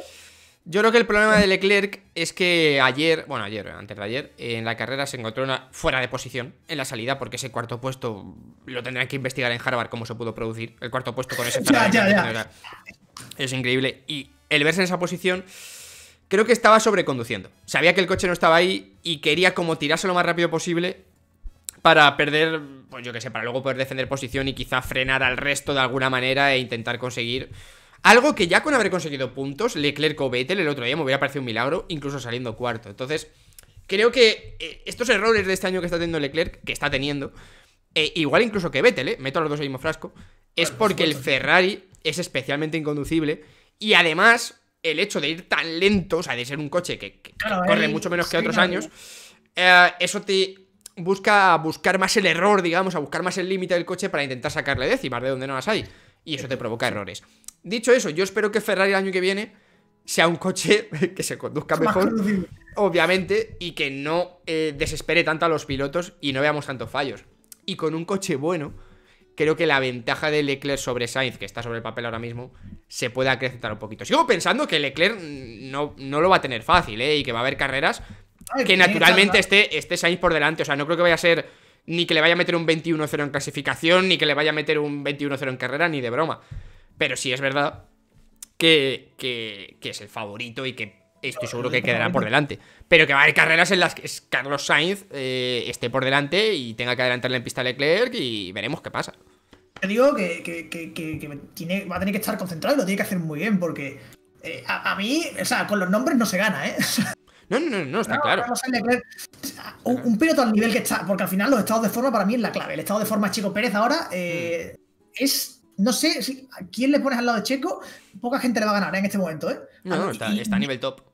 Yo creo que el problema de Leclerc es que ayer, bueno, ayer, antes de ayer, en la carrera se encontró fuera de posición en la salida, porque ese cuarto puesto lo tendrán que investigar en Harvard cómo se pudo producir. El cuarto puesto con ese. *laughs* Es increíble. Y el verse en esa posición, creo que estaba sobreconduciendo. Sabía que el coche no estaba ahí y quería como tirarse lo más rápido posible para perder, pues yo que sé, para luego poder defender posición y quizá frenar al resto de alguna manera e intentar conseguir algo que ya con haber conseguido puntos, Leclerc o Vettel el otro día me hubiera parecido un milagro, incluso saliendo cuarto. Entonces, creo que eh, estos errores de este año que está teniendo Leclerc, que está teniendo, eh, igual incluso que Vettel, eh, meto a los dos en el mismo frasco, es porque el Ferrari es especialmente inconducible y además el hecho de ir tan lento, o sea, de ser un coche que, corre mucho menos que otros años, eso te busca buscar más el error, digamos, a buscar más el límite del coche para intentar sacarle décimas de donde no las hay. Y eso te provoca errores. Dicho eso, yo espero que Ferrari el año que viene sea un coche *laughs* que se conduzca mejor, obviamente, y que no eh, desespere tanto a los pilotos y no veamos tantos fallos. Y con un coche bueno, creo que la ventaja de Leclerc sobre Sainz, que está sobre el papel ahora mismo, se puede acrecentar un poquito. Sigo pensando que Leclerc mm, no, no lo va a tener fácil, ¿eh? Y que va a haber carreras que naturalmente esté, esté Sainz por delante. O sea, no creo que vaya a ser ni que le vaya a meter un 21-0 en clasificación, ni que le vaya a meter un 21-0 en carrera, ni de broma. Pero sí es verdad que, es el favorito y que estoy seguro que quedará por delante. Pero que va a haber carreras en las que Carlos Sainz eh, esté por delante y tenga que adelantarle en pista a Leclerc y veremos qué pasa. Te digo que, tiene, va a tener que estar concentrado y lo tiene que hacer muy bien porque eh, a, a, mí, o sea, con los nombres no se gana, ¿eh? *laughs* No, no, no, está claro. un, piloto al nivel que está, porque al final los estados de forma para mí es la clave. El estado de forma de Chico Pérez ahora eh, es, no sé, quién le pones al lado de Checo? Poca gente le va a ganar eh, en este momento, ¿eh? No, no, está a nivel top.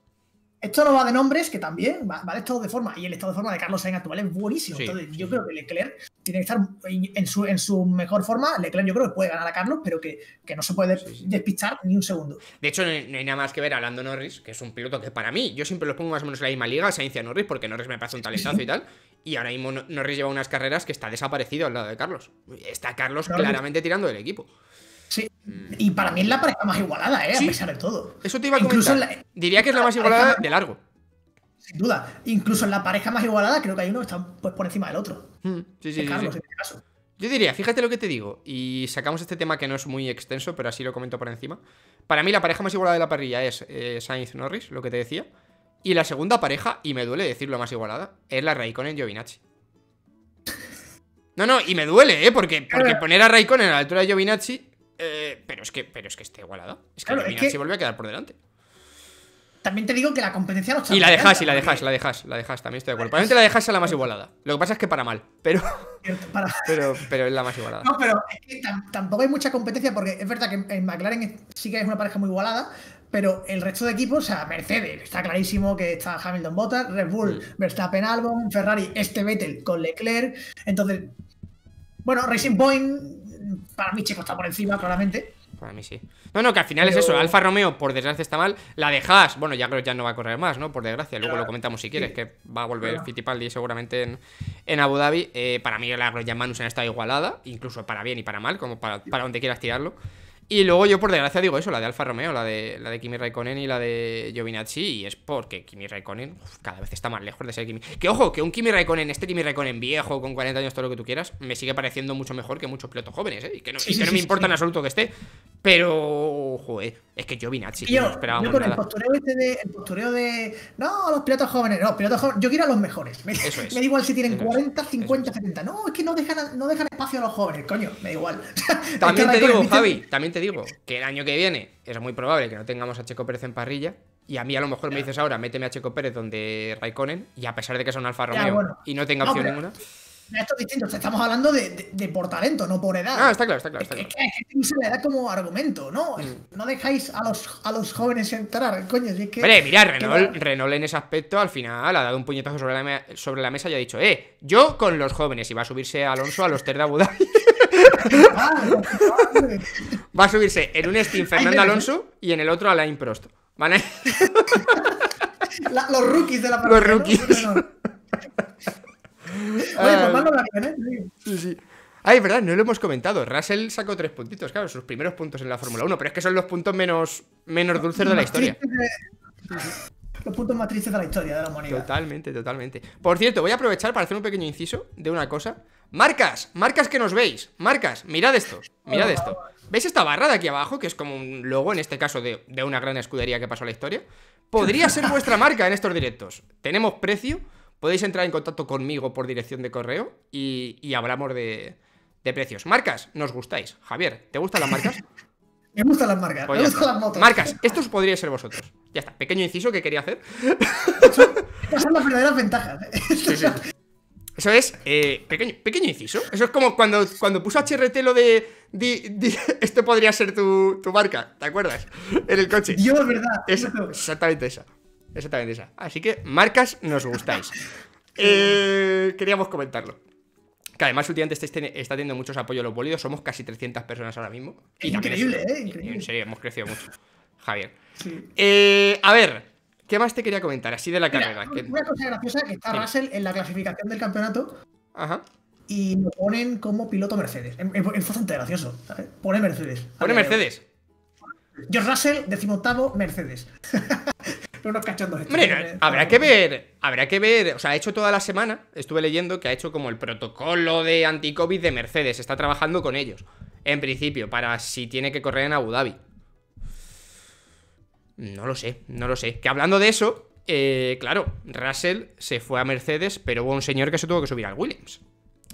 Esto no va de nombres, que también va, de estado de forma. Y el estado de forma de Carlos Sainz actual es buenísimo. Entonces, yo creo que Leclerc tiene que estar en su, en su mejor forma. Leclerc, yo creo que puede ganar a Carlos, pero que, que no se puede despistar ni un segundo. De hecho, no hay, nada más que ver a Lando Norris, que es un piloto que para mí, yo siempre lo pongo más o menos en la misma liga, Sainz y a Norris, porque Norris me pasa un talentazo y tal. Y ahora mismo Norris lleva unas carreras que está desaparecido al lado de Carlos. Está Carlos claramente tirando del equipo. Mm. Y para mí es la pareja más igualada, ¿eh? A pesar de todo. Eso te iba a Diría que es la más igualada de largo. Sin duda. Incluso en la pareja más igualada, creo que hay uno que está pues, por encima del otro. Mm. Sí, sí, este Yo diría, fíjate lo que te digo, y sacamos este tema que no es muy extenso, pero así lo comento por encima. Para mí la pareja más igualada de la parrilla es eh, Sainz-Norris, lo que te decía. Y la segunda pareja, y me duele decirlo más igualada, es la Raikkonen-Giovinacci. No, no, y me duele, ¿eh? Porque, porque *laughs* poner a Raikkonen a la altura de Giovinacci eh, pero, es que, pero es que está igualado. Es que claro, se vuelve a quedar por delante. También te digo que la competencia no Y la dejas, y la dejas, la dejas, la dejas, también estoy de acuerdo. Probablemente la dejas a la más igualada. Lo que pasa es que para mal, pero. Pero, es la más igualada. No, pero es que tampoco hay mucha competencia porque es verdad que en McLaren sí que es una pareja muy igualada, pero el resto de equipos, o sea, Mercedes, está clarísimo que está Hamilton Bottas, Red Bull, mm. Verstappen Albon, Ferrari, este Vettel con Leclerc. Entonces, bueno, Racing Point para mí Checo está por encima, claramente. Para mí sí. No, no, que al final es eso. Alfa Romeo, por desgracia, está mal. La de bueno, ya creo ya no va a correr más, ¿no? Por desgracia. Luego lo comentamos si quieres, que va a volver Fitipaldi Fittipaldi seguramente en, Abu Dhabi. Eh, para mí la Grosjean han estado igualada, incluso para bien y para mal, como para, para donde quieras tirarlo. Y luego yo, por desgracia, digo eso, la de Alfa Romeo, la de, la de Kimi Raikkonen y la de Giovinazzi, y es porque Kimi Raikkonen cada vez está más lejos de ser Kimi. Que ojo, que un Kimi Raikkonen, este Kimi Raikkonen viejo, con 40 años, todo lo que tú quieras, me sigue pareciendo mucho mejor que muchos pilotos jóvenes, ¿eh? Y que no, me importa en absoluto que esté, pero, es que Giovinazzi, yo, con El postureo, este de, no, los pilotos jóvenes, no, pilotos jóvenes, yo quiero a los mejores. Me, da igual si tienen 40, 50, 70, no, es que no dejan, no dejan espacio a los jóvenes, coño, me da igual. *laughs* también te digo, Javi, también te digo que el año que viene es muy probable que no tengamos a Checo Pérez en parrilla. Y a mí a lo mejor me dices ahora, méteme a Checo Pérez donde Raikkonen, y a pesar de que es un Alfa Romeo y no tenga opción ninguna. estamos hablando de, por talento, no por edad. Ah, está claro, está claro. Está Es, que, se le da como argumento, ¿no? Mm. No dejáis a los, a los jóvenes entrar, coño. es que, mira, Renault, en ese aspecto al final ha dado un puñetazo sobre la, sobre la mesa y ha dicho, eh, yo con los jóvenes, y va a subirse Alonso a los Ter de Va a subirse en un Steam Fernando Alonso y en el otro Alain Prost. los rookies de la Los rookies. Ay, Oye, es verdad, no lo hemos comentado. Russell sacó tres puntitos, claro, sus primeros puntos en la Fórmula 1, pero es que son los puntos menos, menos dulces de la historia. Los puntos más tristes de la historia de la moneda Totalmente, totalmente. Por cierto, voy a aprovechar para hacer un pequeño inciso de una cosa. Marcas, marcas que nos veis Marcas, mirad esto, mirad esto ¿Veis esta barra de aquí abajo? Que es como un logo, en este caso, de, una gran escudería que pasó a la historia Podría ser vuestra marca en estos directos Tenemos precio Podéis entrar en contacto conmigo por dirección de correo Y, y hablamos de, precios Marcas, nos gustáis Javier, ¿te gustan las marcas? *laughs* Me gustan las marcas, pues me gustan las motos. Marcas, estos podrían ser vosotros. Ya está, pequeño inciso que quería hacer. Estas son las verdaderas ventajas. ¿eh? Sí, sí. *laughs* Eso es, eh, pequeño, inciso. Eso es como cuando, cuando puso HRT lo de. *laughs* esto podría ser tu, marca, ¿te acuerdas? En el coche. es ¿verdad? exactamente esa. Exactamente esa. Así que, marcas, nos gustáis. *laughs* eh, queríamos comentarlo. Que además últimamente está teniendo muchos apoyos los bolidos. Somos casi 300 personas ahora mismo. increíble, ¿eh? En serio, hemos crecido mucho. Javier. Eh, a ver, ¿Qué más te quería comentar? Así de la carrera. Una, cosa graciosa que está Russell en la clasificación del campeonato. Ajá. Y lo ponen como piloto Mercedes. Es, bastante gracioso. Pone Mercedes. Pone Mercedes. Yo Russell, decimoctavo, Mercedes. *laughs* Unos cachondos habrá que ver, habrá que ver, o sea, ha hecho toda la semana, estuve leyendo que ha hecho como el protocolo de anti-COVID de Mercedes, está trabajando con ellos, en principio, para si tiene que correr en Abu Dhabi. No lo sé, no lo sé. Que hablando de eso, eh, claro, Russell se fue a Mercedes, pero hubo un señor que se tuvo que subir al Williams.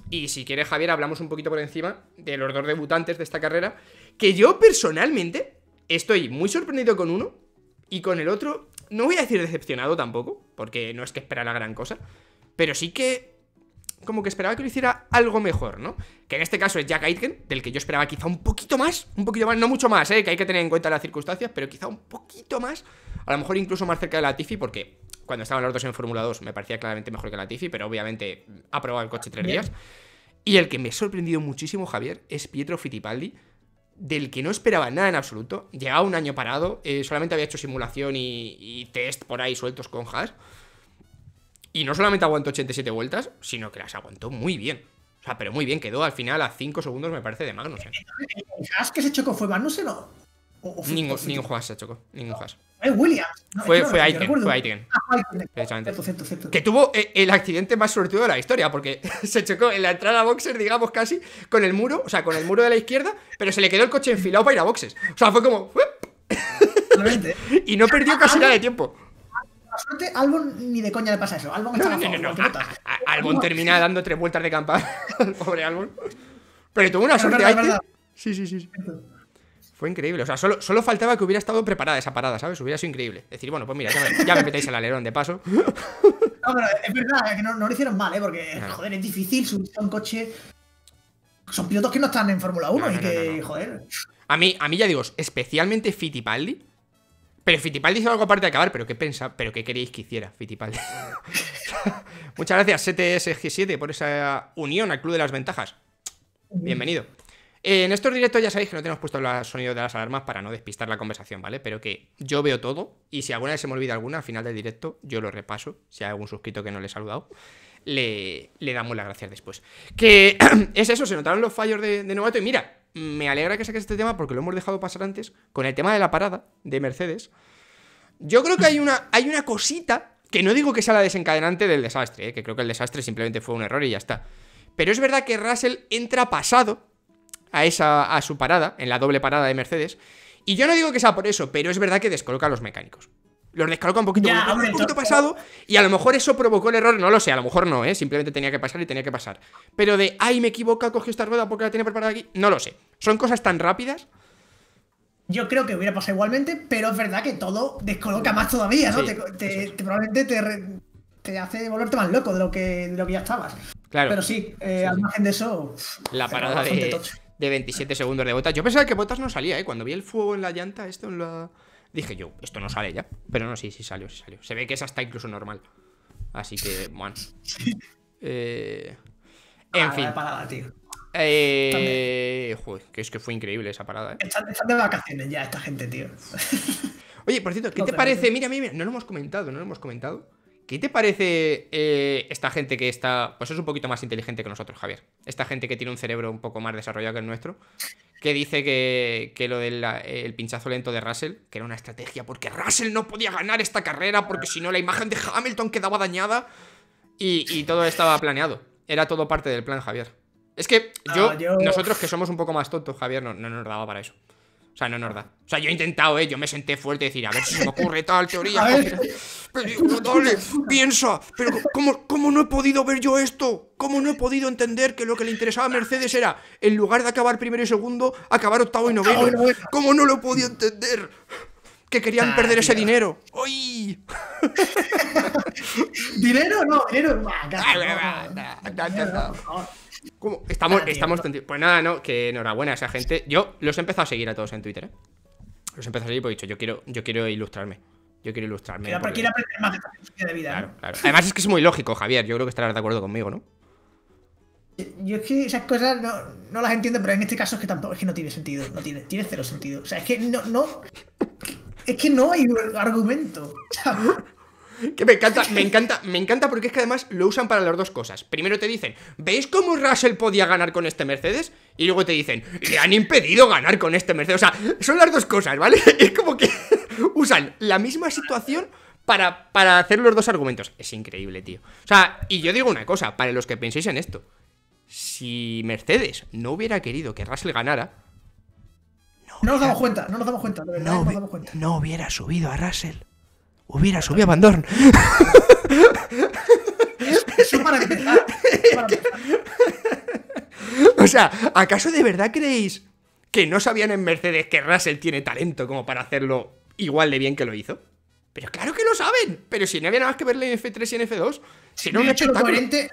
Y si quiere Javier, hablamos un poquito por encima de los dos debutantes de esta carrera, que yo personalmente estoy muy sorprendido con uno y con el otro, no voy a decir decepcionado tampoco, porque no es que esperara gran cosa, pero sí que como que esperaba que lo hiciera algo mejor, ¿no? Que en este caso es Jack Aitken, del que yo esperaba quizá un poquito más, un poquito más, no mucho más, ¿eh? Que hay que tener en cuenta las circunstancias, pero quizá un poquito más, a lo mejor incluso más cerca de la Tifi, porque cuando estaban los dos en Fórmula 2 me parecía claramente mejor que la Tifi, pero obviamente ha probado el coche tres días. Y el que me ha sorprendido muchísimo, Javier, es Pietro Fittipaldi, del que no esperaba nada en absoluto. Llevaba un año parado, eh, solamente había hecho simulación y, y test por ahí sueltos con Haas. Y no solamente aguantó 87 vueltas, sino que las aguantó muy bien. O sea, pero muy bien, quedó al final a 5 segundos, me parece, de Magnussen. ¿El que se chocó fue Magnussen o.? ningún, ningún se chocó, ningún Haas. ¿Fue Williams? fue, fue Aitken. Ah, *laughs* que tuvo eh, el accidente más sortudo de la historia, porque *laughs* se chocó en la entrada a digamos, casi con el muro, o sea, con el muro de la izquierda, pero se le quedó el coche enfilado para ir a boxes. O sea, fue como. *laughs* y no perdió casi nada de tiempo suerte, Albon ni de coña le pasa eso. Albon está Albon termina dando tres vueltas de campana. Pobre Albon. Pero tuvo una suerte. sí, sí, sí, Fue increíble. O sea, solo, solo, faltaba que hubiera estado preparada esa parada, ¿sabes? Hubiera sido increíble. Decir, bueno, pues mira, ya me, metéis el alerón de paso. No, pero es verdad, que no, lo hicieron mal, ¿eh? Porque, joder, es difícil subirse a un coche. Son pilotos que no están en Fórmula 1 y que, joder. A mí, a mí ya digo, especialmente Fittipaldi. Pero Fittipaldi hizo algo aparte de acabar, pero ¿qué pensa? ¿Pero qué queréis que hiciera Fittipaldi? *laughs* Muchas gracias CTSG7 por esa unión al Club de las Ventajas. Bienvenido. Eh, en estos directos ya sabéis que no tenemos puesto el sonido de las alarmas para no despistar la conversación, ¿vale? Pero que yo veo todo y si alguna vez se me olvida alguna al final del directo, yo lo repaso. Si hay algún suscrito que no le he saludado, le, damos las gracias después. Que *clears throat* es eso, se notaron los fallos de Novato y mira, me alegra que saques este tema porque lo hemos dejado pasar antes con el tema de la parada de Mercedes. Yo creo que hay una, *laughs* hay una cosita que no digo que sea la desencadenante del desastre, ¿eh? que creo que el desastre simplemente fue un error y ya está. Pero es verdad que Russell entra pasado a, esa, a su parada, en la doble parada de Mercedes. Y yo no digo que sea por eso, pero es verdad que descoloca a los mecánicos. Los descoloca un poquito, pasado, y a lo mejor eso provocó el error, no lo sé, a lo mejor no, ¿eh? simplemente tenía que pasar y tenía que pasar. Pero de, ay, me equivoca, cogí esta rueda porque la tenía preparada aquí, no lo sé. Son cosas tan rápidas. Yo creo que hubiera pasado igualmente, pero es verdad que todo descoloca más todavía, ¿no? te, probablemente te, te, hace volverte más loco de lo que, lo que ya estabas. Claro. Pero sí, eh, al margen de eso. La parada de, de 27 segundos de botas. Yo pensaba que botas no salía, ¿eh? Cuando vi el fuego en la llanta, esto en la. Dije yo, esto no sale ya. Pero no, sí, sí salió, sí salió. Se ve que esa está incluso normal. Así que, bueno. *laughs* Eh, en ah, fin. La parada, tío. Eh, joder, que es que fue increíble esa parada. ¿eh? Están, de vacaciones ya esta gente, tío. Oye, por cierto, ¿qué te, te parece? Mira, mira, mira, no lo hemos comentado, no lo hemos comentado. ¿Qué te parece eh, esta gente que está, pues es un poquito más inteligente que nosotros, Javier? Esta gente que tiene un cerebro un poco más desarrollado que el nuestro, que dice que, lo del el pinchazo lento de Russell, que era una estrategia, porque Russell no podía ganar esta carrera, porque si no la imagen de Hamilton quedaba dañada y, todo estaba planeado. Era todo parte del plan, Javier. Es que ah, yo, nosotros que somos un poco más tontos, Javier, no, nos daba para eso. O sea, no nos da. O sea, yo he intentado, ¿eh? Yo me senté fuerte y decir, a ver si se me ocurre tal teoría. *laughs* dale, piensa. Pero ¿cómo, ¿cómo no he podido ver yo esto? ¿Cómo no he podido entender que lo que le interesaba a Mercedes era, en lugar de acabar primero y segundo, acabar octavo y noveno? Ah, ¿Cómo no lo he podido entender? que querían ah, perder ese dinero. ¡Uy! *laughs* ¿Dinero? No, dinero. ¿Cómo? Estamos, estamos Pues nada, no, que enhorabuena a esa gente. Yo los he empezado a seguir a todos en Twitter, ¿eh? Los he empezado a seguir porque he dicho, yo quiero, yo quiero ilustrarme. Yo quiero ilustrarme. Quiero, aprender más de de vida. Además es que es muy lógico, Javier. Yo creo que estarás de acuerdo conmigo, ¿no? Yo es que esas cosas no, las entiendo, pero en este caso es que tampoco, es que no tiene sentido, no tiene, tiene cero sentido. O sea, es que no, no, es que no hay argumento, *laughs* Que me encanta, me encanta, me encanta porque es que además lo usan para las dos cosas. Primero te dicen, ¿veis cómo Russell podía ganar con este Mercedes? y luego te dicen, le han impedido ganar con este Mercedes. O sea, son las dos cosas, ¿vale? *laughs* Es como que *laughs* usan la misma situación para, hacer los dos argumentos. Es increíble, tío. O sea, y yo digo una cosa, para los que penséis en esto. Si Mercedes no hubiera querido que Russell ganara, no nos damos cuenta, no nos damos cuenta, no, nos damos cuenta. no hubiera subido a Russell. Hubiera subido a Van Dorn. *laughs* Eso para empezar. o sea, ¿acaso de verdad creéis que no sabían en Mercedes que Russell tiene talento como para hacerlo igual de bien que lo hizo? Pero claro que lo saben. Pero si no había nada más que verle en F3 y en F2, si no, hecho, lo coherente,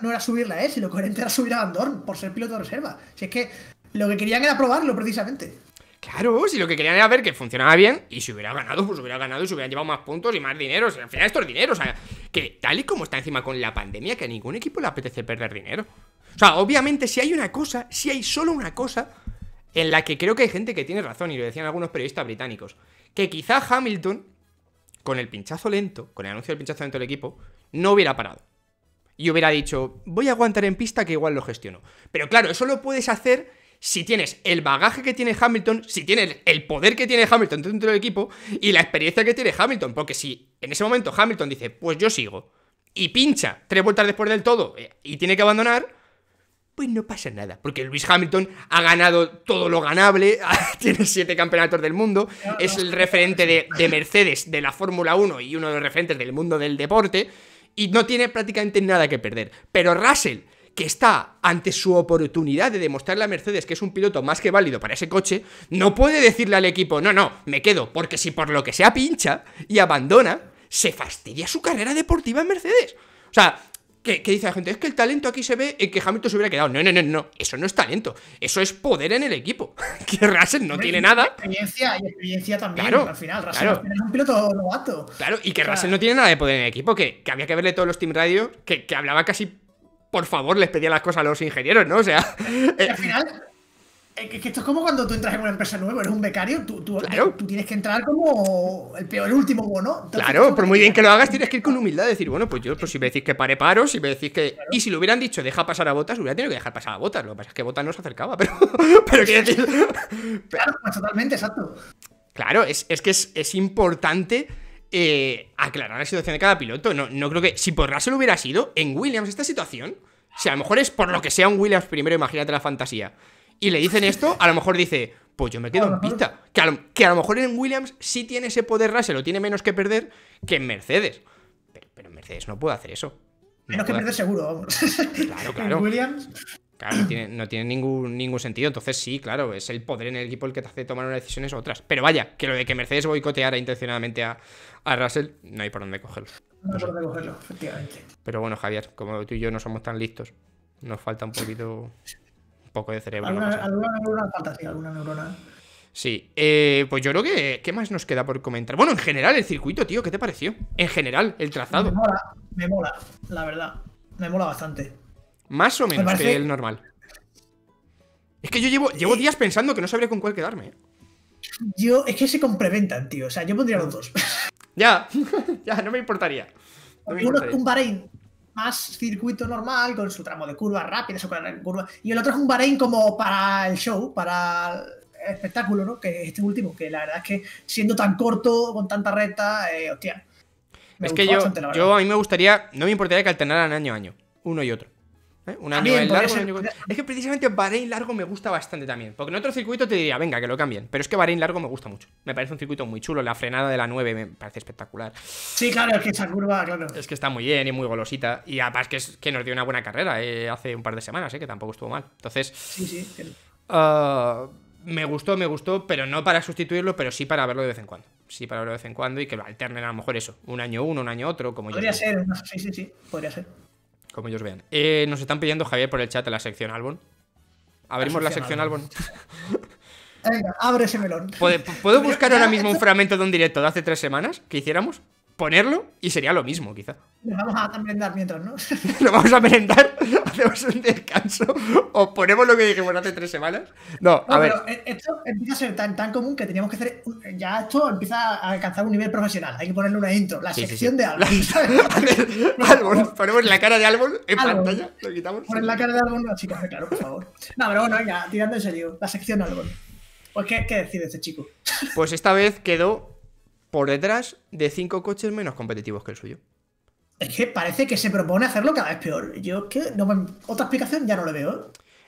no, era, subirla a lo coherente era subir a Van por ser piloto de reserva. Si es que lo que querían era probarlo precisamente. Claro, si lo que querían era ver que funcionaba bien y si hubiera ganado, pues hubiera ganado y se hubieran llevado más puntos y más dinero. O sea, al final esto es dinero, que tal y como está encima con la pandemia, que a ningún equipo le apetece perder dinero. O sea, obviamente si hay una cosa, si hay solo una cosa en la que creo que hay gente que tiene razón y lo decían algunos periodistas británicos, que quizá Hamilton, con el pinchazo lento, con el anuncio del pinchazo lento del equipo, no hubiera parado. Y hubiera dicho, voy a aguantar en pista que igual lo gestiono. Pero claro, eso lo puedes hacer si tienes el bagaje que tiene Hamilton, si tienes el poder que tiene Hamilton dentro del equipo y la experiencia que tiene Hamilton. Porque si en ese momento Hamilton dice, pues yo sigo, y pincha tres vueltas después del todo eh, y tiene que abandonar, pues no pasa nada, porque Luis Hamilton ha ganado todo lo ganable, *laughs* tiene siete campeonatos del mundo, es el referente de, de Mercedes de la Fórmula 1 y uno de los referentes del mundo del deporte, y no tiene prácticamente nada que perder. Pero Russell, que está ante su oportunidad de demostrarle a Mercedes que es un piloto más que válido para ese coche, no puede decirle al equipo, no, no, me quedo, porque si por lo que sea pincha y abandona, se fastidia su carrera deportiva en Mercedes. O sea, ¿qué dice la gente, es que el talento aquí se ve en que Hamilton se hubiera quedado. No, no, no, no, eso no es talento, eso es poder en el equipo. *laughs* que Russell no tiene nada. Experiencia, y experiencia también, al final. Russell es un piloto novato. Claro, y que no tiene nada de poder en el equipo, que, había que verle todos los Team Radio, que, que hablaba casi por favor, les pedía las cosas a los ingenieros, ¿no? O sea. *laughs* al eh, final. Es eh, que esto es como cuando tú entras en una empresa nueva, eres un becario, tú, tú tienes que entrar como el peor, último ¿no? claro, por muy bien que lo hagas, tienes que ir con humildad, decir, bueno, pues yo, pues si me decís que pare paro, si me decís que. Y si lo hubieran dicho, deja pasar a botas, hubiera tenido que dejar pasar a botas. Lo que pasa es que botas no se acercaba, *laughs* pero. pero Claro, pues totalmente, exacto. Claro, es, que es, es importante eh, aclarar la situación de cada piloto. No, no creo que. Si por Russell hubiera sido en Williams esta situación, o sea, a lo mejor es por lo que sea un Williams primero, imagínate la fantasía. Y le dicen esto, a lo mejor dice, pues yo me quedo en pista. Que a, lo, mejor en Williams sí tiene ese poder Russell, lo tiene menos que perder que en Mercedes. Pero, en Mercedes no puede hacer eso. menos que perder seguro, vamos. Claro, claro. *laughs* Williams. Claro, no tiene, ningún, ningún sentido. Entonces, sí, claro, es el poder en el equipo el que te hace tomar unas decisiones u otras. Pero vaya, que lo de que Mercedes boicoteara intencionadamente a, a Russell, no hay por dónde cogerlo. No hay por dónde cogerlo, efectivamente. Pero bueno, Javier, como tú y yo no somos tan listos, nos falta un poquito. poco de cerebro. Alguna, alguna neurona alguna neurona. Sí, eh, pues yo creo que. ¿Qué más nos queda por comentar? Bueno, en general, el circuito, tío, ¿qué te pareció? En general, el trazado. Me me mola, la verdad. Me mola bastante. Más o menos que el normal. Es que yo llevo, llevo eh, días pensando que no sabría con cuál quedarme. ¿eh? Yo, es que se complementan, tío. O sea, yo pondría los dos. *laughs* Ya, *laughs* ya, no me importaría. uno es un Bahrein más circuito normal, con su tramo de curvas rápidas o con curva. Y el otro es un Bahrein como para el show, para el espectáculo, ¿no? Que este último, que la verdad es que siendo tan corto, con tanta recta, eh, hostia. es que yo, yo a mí me gustaría, no me importaría que alternaran año a año, uno y otro. ¿Eh? Es que precisamente Bahrein largo me gusta bastante también. Porque en otro circuito te diría, venga, que lo cambien. Pero es que Bahrein largo me gusta mucho. Me parece un circuito muy chulo. La frenada de la 9 me parece espectacular. Sí, claro, es que esa curva, claro. Es que está muy bien y muy golosita. Y aparte que, es, que nos dio una buena carrera eh, hace un par de semanas, eh, que tampoco estuvo mal. Entonces. Sí, sí. Ah, me gustó, me gustó, pero no para sustituirlo, pero sí para verlo de vez en cuando. Sí para verlo de vez en cuando y que lo alternen a lo mejor eso. Un año uno, un año otro, como Podría ser, sí, sí, sí. Podría ser como ellos vean. Eh, nos están pidiendo, Javier, por el chat, la sección álbum. Abrimos la sección álbum. Venga, abre ese melón. ¿puedo buscar ahora mismo un fragmento de un directo de hace tres semanas que hiciéramos? ponerlo y sería lo mismo, quizá. Lo *laughs* vamos a merendar mientras, ¿no? lo *laughs* vamos a merendar, *laughs* hacemos un descanso o ponemos lo que dijimos hace tres semanas. No, a ver. E-, esto empieza a ser tan, tan común que teníamos que hacer. Ya esto empieza a alcanzar un nivel profesional. Hay que ponerle una intro, la sección de álbum. álbum, ponemos la cara de álbum en pantalla, lo quitamos. Ponemos la cara de álbum, no, chicos, claro, por favor. No, pero bueno, venga, tirando en serio, la sección álbum. Pues, ¿qué, qué decide este chico? pues esta vez quedó por detrás de cinco coches menos competitivos que el suyo. Es que parece que se propone hacerlo cada vez peor. Yo que otra explicación ya no lo veo.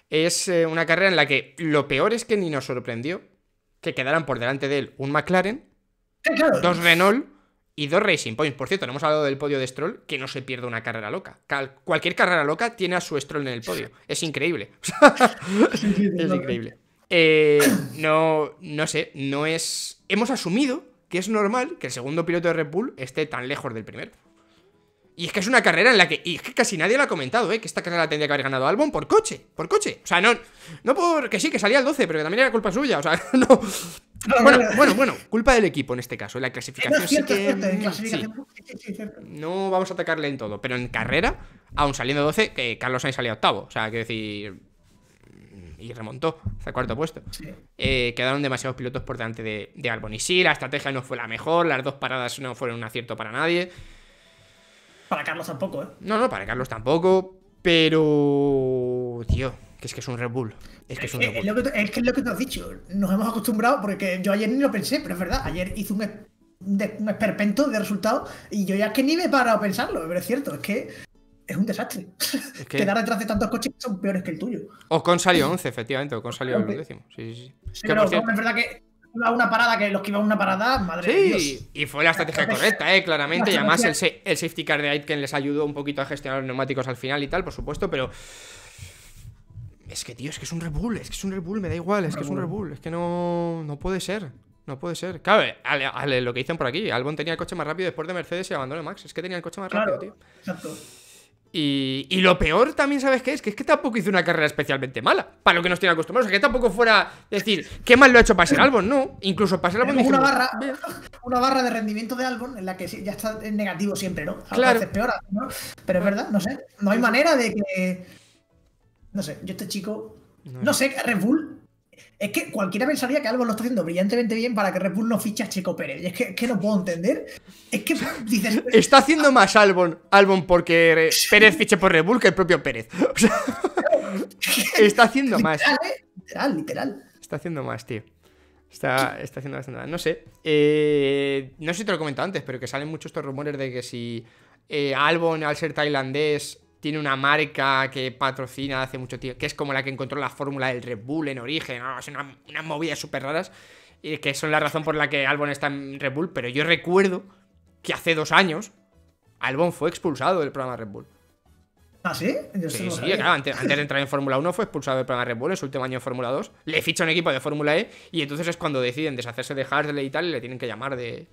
¿eh? Es eh, una carrera en la que lo peor es que ni nos sorprendió que quedaran por delante de él un McLaren, eh, dos Renault y dos Racing Points. Por cierto, no hemos hablado del podio de Stroll, que no se pierde una carrera loca. cualquier carrera loca tiene a su Stroll en el podio. *laughs* Es increíble. *laughs* es increíble. no, no sé, no es... Hemos asumido que es normal que el segundo piloto de Red Bull esté tan lejos del primero. Y es que es una carrera en la que, y es que casi nadie lo ha comentado, ¿eh? Que esta carrera la tendría que haber ganado Albon por coche, por coche. O sea, no, no porque sí, que salía el 12, pero que también era culpa suya, o sea, *laughs* no. Bueno, bueno, bueno, culpa del equipo en este caso. la clasificación sí que. Mm, no vamos a atacarle en todo, pero en carrera, aún saliendo 12, que Carlos Sainz salía octavo. O sea, que decir y remontó hasta cuarto puesto. Eh, quedaron demasiados pilotos por delante de, de Albon. Y sí, la estrategia no fue la mejor, las dos paradas no fueron un acierto para nadie. Para Carlos tampoco, ¿eh? No, no, para Carlos tampoco, pero... Tío, que es que es un Red Bull. Es que es, un eh, Red eh, lo que, es, lo que has dicho. Nos hemos acostumbrado, porque yo ayer ni lo pensé, pero es verdad, ayer hizo un un esperpento de resultados y yo ya es que ni me he parado a pensarlo, pero es cierto, es que es un desastre. *laughs* Quedar detrás de tantos coches que son peores que el tuyo. con salió 11, efectivamente. con salió el décimo. Sí, sí, sí. pero es verdad que una parada que los que iban una parada, madre mía. Sí, y fue la estrategia correcta, ¿eh? claramente. Y además el, el safety car de Aitken les ayudó un poquito a gestionar los neumáticos al final y tal, por supuesto, pero. Es que, tío, es que es un Red Bull, es que es un Red Bull, me da igual, es que es un Red Bull, es que no, no puede ser. No puede ser. Claro, lo que dicen por aquí, Albon tenía el coche más rápido después de Mercedes y abandonó Max. Es que tenía el coche más rápido, tío. Exacto. Y, lo peor también, ¿sabes qué es? Que es que tampoco hizo una carrera especialmente mala, para lo que nos tiene acostumbrados. O sea, que tampoco fuera decir, qué mal lo ha hecho ser Albon, no. Incluso para Albon. una, barra, una barra de rendimiento de álbum en la que ya está en negativo siempre, ¿no? A Veces peor, Pero es verdad, no sé. No hay manera de que. No sé, yo este chico. No, no sé, Red Bull es que cualquiera pensaría que Albon lo está haciendo brillantemente bien para que Red Bull no fiche a Checo Pérez. Y es que, no puedo entender. Es que *laughs* Está haciendo más Albon, Albon porque Pérez fiche por Red Bull que el propio Pérez. *laughs* *laughs* está haciendo más. Eh, literal, literal, Está haciendo más, tío. Está, haciendo más. No sé. Eh, no sé si te lo he comentado antes, pero que salen muchos estos rumores de que si eh, Albon, al ser tailandés, tiene una marca que patrocina hace mucho tiempo, que es como la que encontró la fórmula del Red Bull en origen, son unas movidas súper raras, y que son la razón por la que Albon está en Red Bull, pero yo recuerdo que hace dos años Albon fue expulsado del programa Red Bull. ¿Ah, sí? sí, sí claro, antes, de entrar en Fórmula 1 fue expulsado del programa Red Bull en su último año en Fórmula 2, le ficha un equipo de Fórmula E y entonces es cuando deciden deshacerse de Hartley y tal y le tienen que llamar de,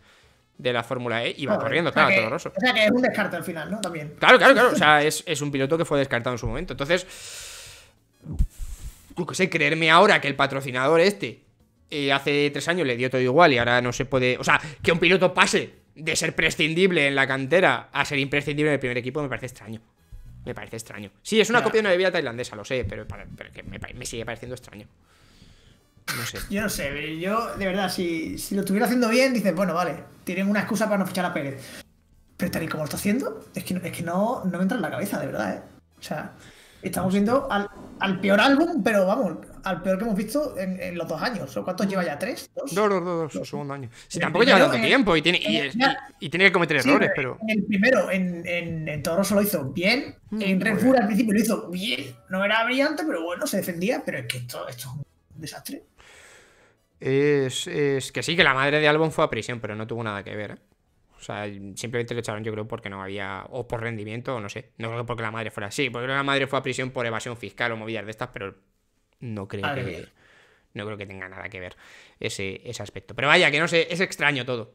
de la Fórmula E y va corriendo, claro, todo O sea que es un descarte al final, ¿no? También. Claro, claro, claro. O sea, es, un piloto que fue descartado en su momento. Entonces, yo qué sé, creerme ahora que el patrocinador este eh, hace tres años le dio todo igual y ahora no se puede. O sea, que un piloto pase de ser prescindible en la cantera a ser imprescindible en el primer equipo me parece extraño. Me parece extraño. Sí, es una copia de una bebida tailandesa, lo sé, pero, que me sigue pareciendo extraño. Yo no sé, yo de verdad, si, lo estuviera haciendo bien, dices, bueno, vale, tienen una excusa para no fichar a Pérez. Pero tal y como lo está haciendo, es que, es que no, me entra en la cabeza, de verdad, ¿eh? O sea, estamos viendo al, peor álbum, pero vamos, al peor que hemos visto en, los dos años. ¿O cuántos lleva ya? ¿Tres? ¿Dos? Dos, dos, dos, segundo año. Sí, tampoco lleva tanto tiempo y tiene, y, tiene que cometer errores, pero. el primero, en, en, lo hizo bien. Mm, en Red al principio lo hizo bien. No era brillante, pero bueno, se defendía. Pero es que esto, esto es un desastre. Es, que sí, que la madre de Albon fue a prisión, pero no tuvo nada que ver. ¿eh? O sea, simplemente le echaron, yo creo, porque no había. O por rendimiento, o no sé. No creo porque la madre fuera así. Porque la madre fue a prisión por evasión fiscal o movidas de estas, pero no creo que. No creo que tenga nada que ver ese, aspecto. Pero vaya, que no sé, es extraño todo.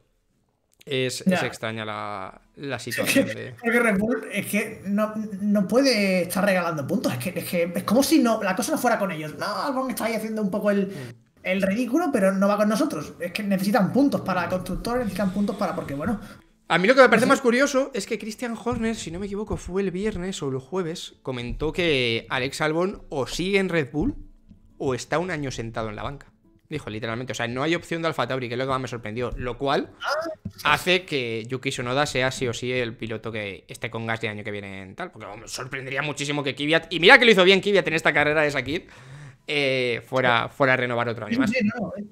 Es, extraña la, situación. es que no, puede estar regalando puntos. Es que, es como si no, la cosa no fuera con ellos. No, Albon está ahí haciendo un poco el. Mm el ridículo, pero no va con nosotros. Es que necesitan puntos para constructores, necesitan puntos para. Porque, bueno. A mí lo que me parece más curioso es que Christian Horner, si no me equivoco, fue el viernes o el jueves, comentó que Alex Albon o sigue en Red Bull o está un año sentado en la banca. Dijo literalmente, o sea, no hay opción de Alfa Tauri, que es lo que más me sorprendió, lo cual ah. hace que Yuki Sonoda sea sí o sí el piloto que esté con gas de año que viene en tal, porque me sorprendería muchísimo que Kvyat, y mira que lo hizo bien Kvyat en esta carrera de Sakir, eh, fuera, fuera a renovar otro año eh.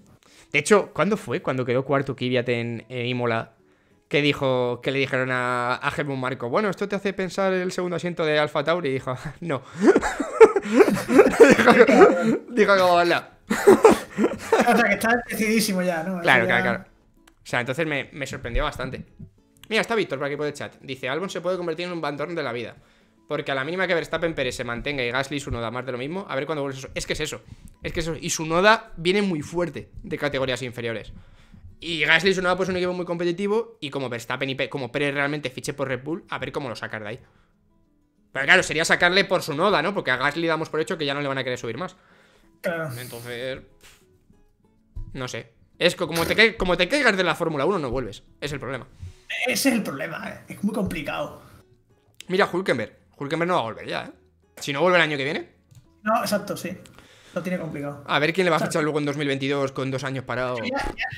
De hecho, ¿cuándo fue cuando quedó cuarto Kvyat en, Imola? Que dijo, que le dijeron a, a Marco, bueno, esto te hace pensar el segundo asiento de Alfa Tauri. Y dijo, no. *laughs* dijo, dijo como, *laughs* o sea, que está decidísimo ya, ¿no? Claro, claro, claro. O sea, entonces me, me sorprendió bastante. Mira, está Víctor por aquí por el chat. Dice, Albon se puede convertir en un bandón de la vida. Porque a la mínima que Verstappen Pérez se mantenga y Gasly su noda más de lo mismo, a ver cuándo vuelve eso. Es que es eso. Es que es eso. Y su noda viene muy fuerte de categorías inferiores. Y Gasly su noda pues un equipo muy competitivo. Y como Verstappen y como Pérez realmente fiche por Red Bull, a ver cómo lo sacar de ahí. Pero claro, sería sacarle por su noda ¿no? Porque a Gasly damos por hecho que ya no le van a querer subir más. Ah. Entonces. No sé. Es que como te, como te caigas de la Fórmula 1 no vuelves. Es el problema. es el problema, eh. es muy complicado. Mira, Hulkenberg. Hulkenberg no va a volver ya, ¿eh? Si no vuelve el año que viene. No, exacto, sí. Lo tiene complicado. A ver quién le va a fichar luego en 2022 con dos años parado.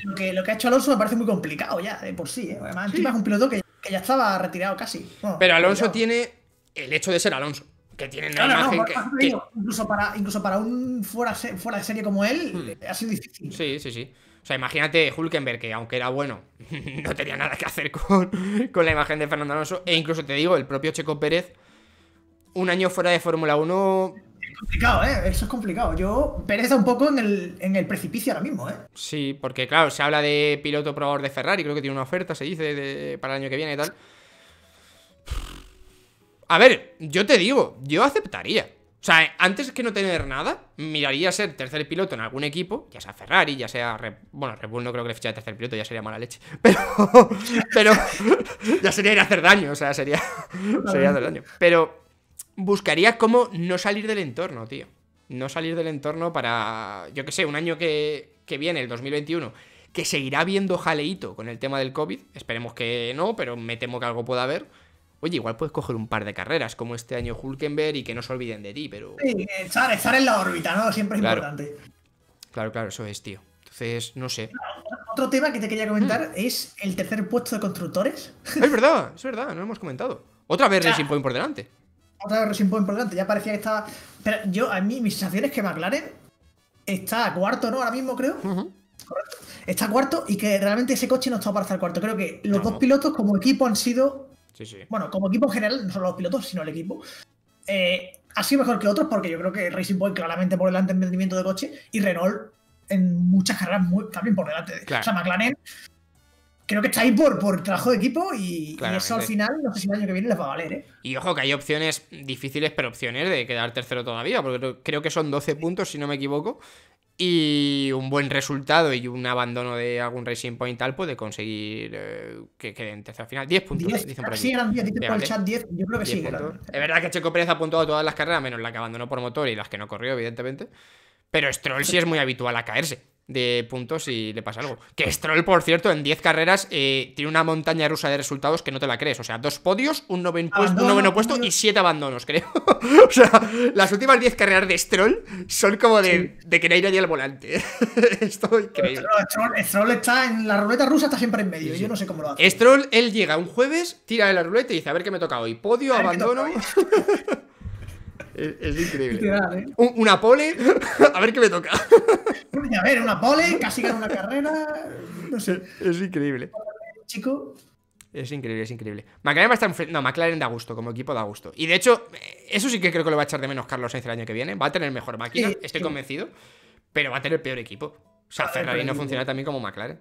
lo, que, ha hecho Alonso me parece muy complicado ya, de por sí. ¿eh? Además, es un piloto que, ya estaba retirado casi. Pero Alonso tiene el hecho de ser Alonso. Que tiene una que, Incluso, para, incluso para un fuera, fuera de serie como él, hmm. eh, ha sido difícil. Sí, sí, sí. O sea, imagínate Hulkenberg, que aunque era bueno, *laughs* no tenía nada que hacer con, con la imagen de Fernando Alonso. E incluso te digo, el propio Checo Pérez un año fuera de Fórmula 1. Es complicado, ¿eh? Eso es complicado. Yo pereza un poco en el, en el precipicio ahora mismo, ¿eh? Sí, porque claro, se habla de piloto probador de Ferrari, creo que tiene una oferta, se dice, para el año que viene y tal. A ver, yo te digo, yo aceptaría. O sea, antes que no tener nada, miraría ser tercer piloto en algún equipo, ya sea Ferrari, ya sea. Bueno, Red no creo que le fichara de tercer piloto, ya sería mala leche. *laughs* Pero. pero. *laughs* ya sería ir a hacer daño, o sea, sería. sería hacer daño. Pero buscaría cómo no salir del entorno, tío. No salir del entorno para, yo que sé, un año que, que viene, el 2021, que seguirá viendo jaleito con el tema del COVID. Esperemos que no, pero me temo que algo pueda haber. Oye, igual puedes coger un par de carreras, como este año Hulkenberg, y que no se olviden de ti, pero. Sí, estar, en la órbita, ¿no? Siempre es importante. Claro, claro, eso es, tío. Entonces, no sé. Ah, otro tema que te quería comentar mm. es el tercer puesto de constructores. Es verdad, es verdad, no lo hemos comentado. Otra vez Racing Point por delante otra vez Racing Point por delante. Ya parecía que estaba. Pero yo, a mí, mi sensación es que McLaren está a cuarto, ¿no? Ahora mismo creo. Está a cuarto y que realmente ese coche no está para estar cuarto. Creo que los dos pilotos como equipo han sido. Sí, sí. Bueno, como equipo en general, no solo los pilotos, sino el equipo. Eh, ha sido mejor que otros porque yo creo que Racing Point claramente por delante en rendimiento de coche y Renault en muchas carreras muy, también por delante. O sea, McLaren creo que está ahí por, por trabajo de equipo y, eso al final, no sé si el año que viene les va a valer. ¿eh? Y ojo que hay opciones difíciles, pero opciones de quedar tercero todavía, porque creo que son 12 puntos, si no me equivoco. Y un buen resultado y un abandono de algún Racing Point tal puede conseguir que eh, que queden al final. 10 puntos, dicen por ahí. Sí, eran por el chat 10, yo creo que sí. Es verdad que Checo Pérez ha apuntado todas las carreras, menos la que abandonó por motor y las que no corrió, evidentemente. Pero Stroll sí es muy habitual a caerse de puntos y le pasa algo. Que Stroll, por cierto, en 10 carreras eh, tiene una montaña rusa de resultados que no te la crees. O sea, dos podios, un, noveno puesto, noveno puesto y siete abandonos, creo. *laughs* o sea, las últimas 10 carreras de Stroll son como de, de que no hay nadie al volante. *laughs* estoy increíble. Stroll, está en la ruleta rusa, está siempre en medio. Yo no sé cómo lo hace. Stroll, él llega un jueves, tira de la ruleta y dice: A ver qué me toca hoy. Podio, abandono. *laughs* Es, increíble. ¿eh? una pole, *laughs* a ver qué me toca. A ver, una pole, casi ganó una carrera. No sé. Es, increíble. Chico. Es increíble, es increíble. McLaren va a estar No, McLaren da gusto, como equipo da gusto. Y de hecho, eso sí que creo que lo va a echar de menos Carlos Sainz el año que viene. Va a tener mejor máquina, estoy convencido. Pero va a tener peor equipo. O sea, Ferrari no funciona también como McLaren.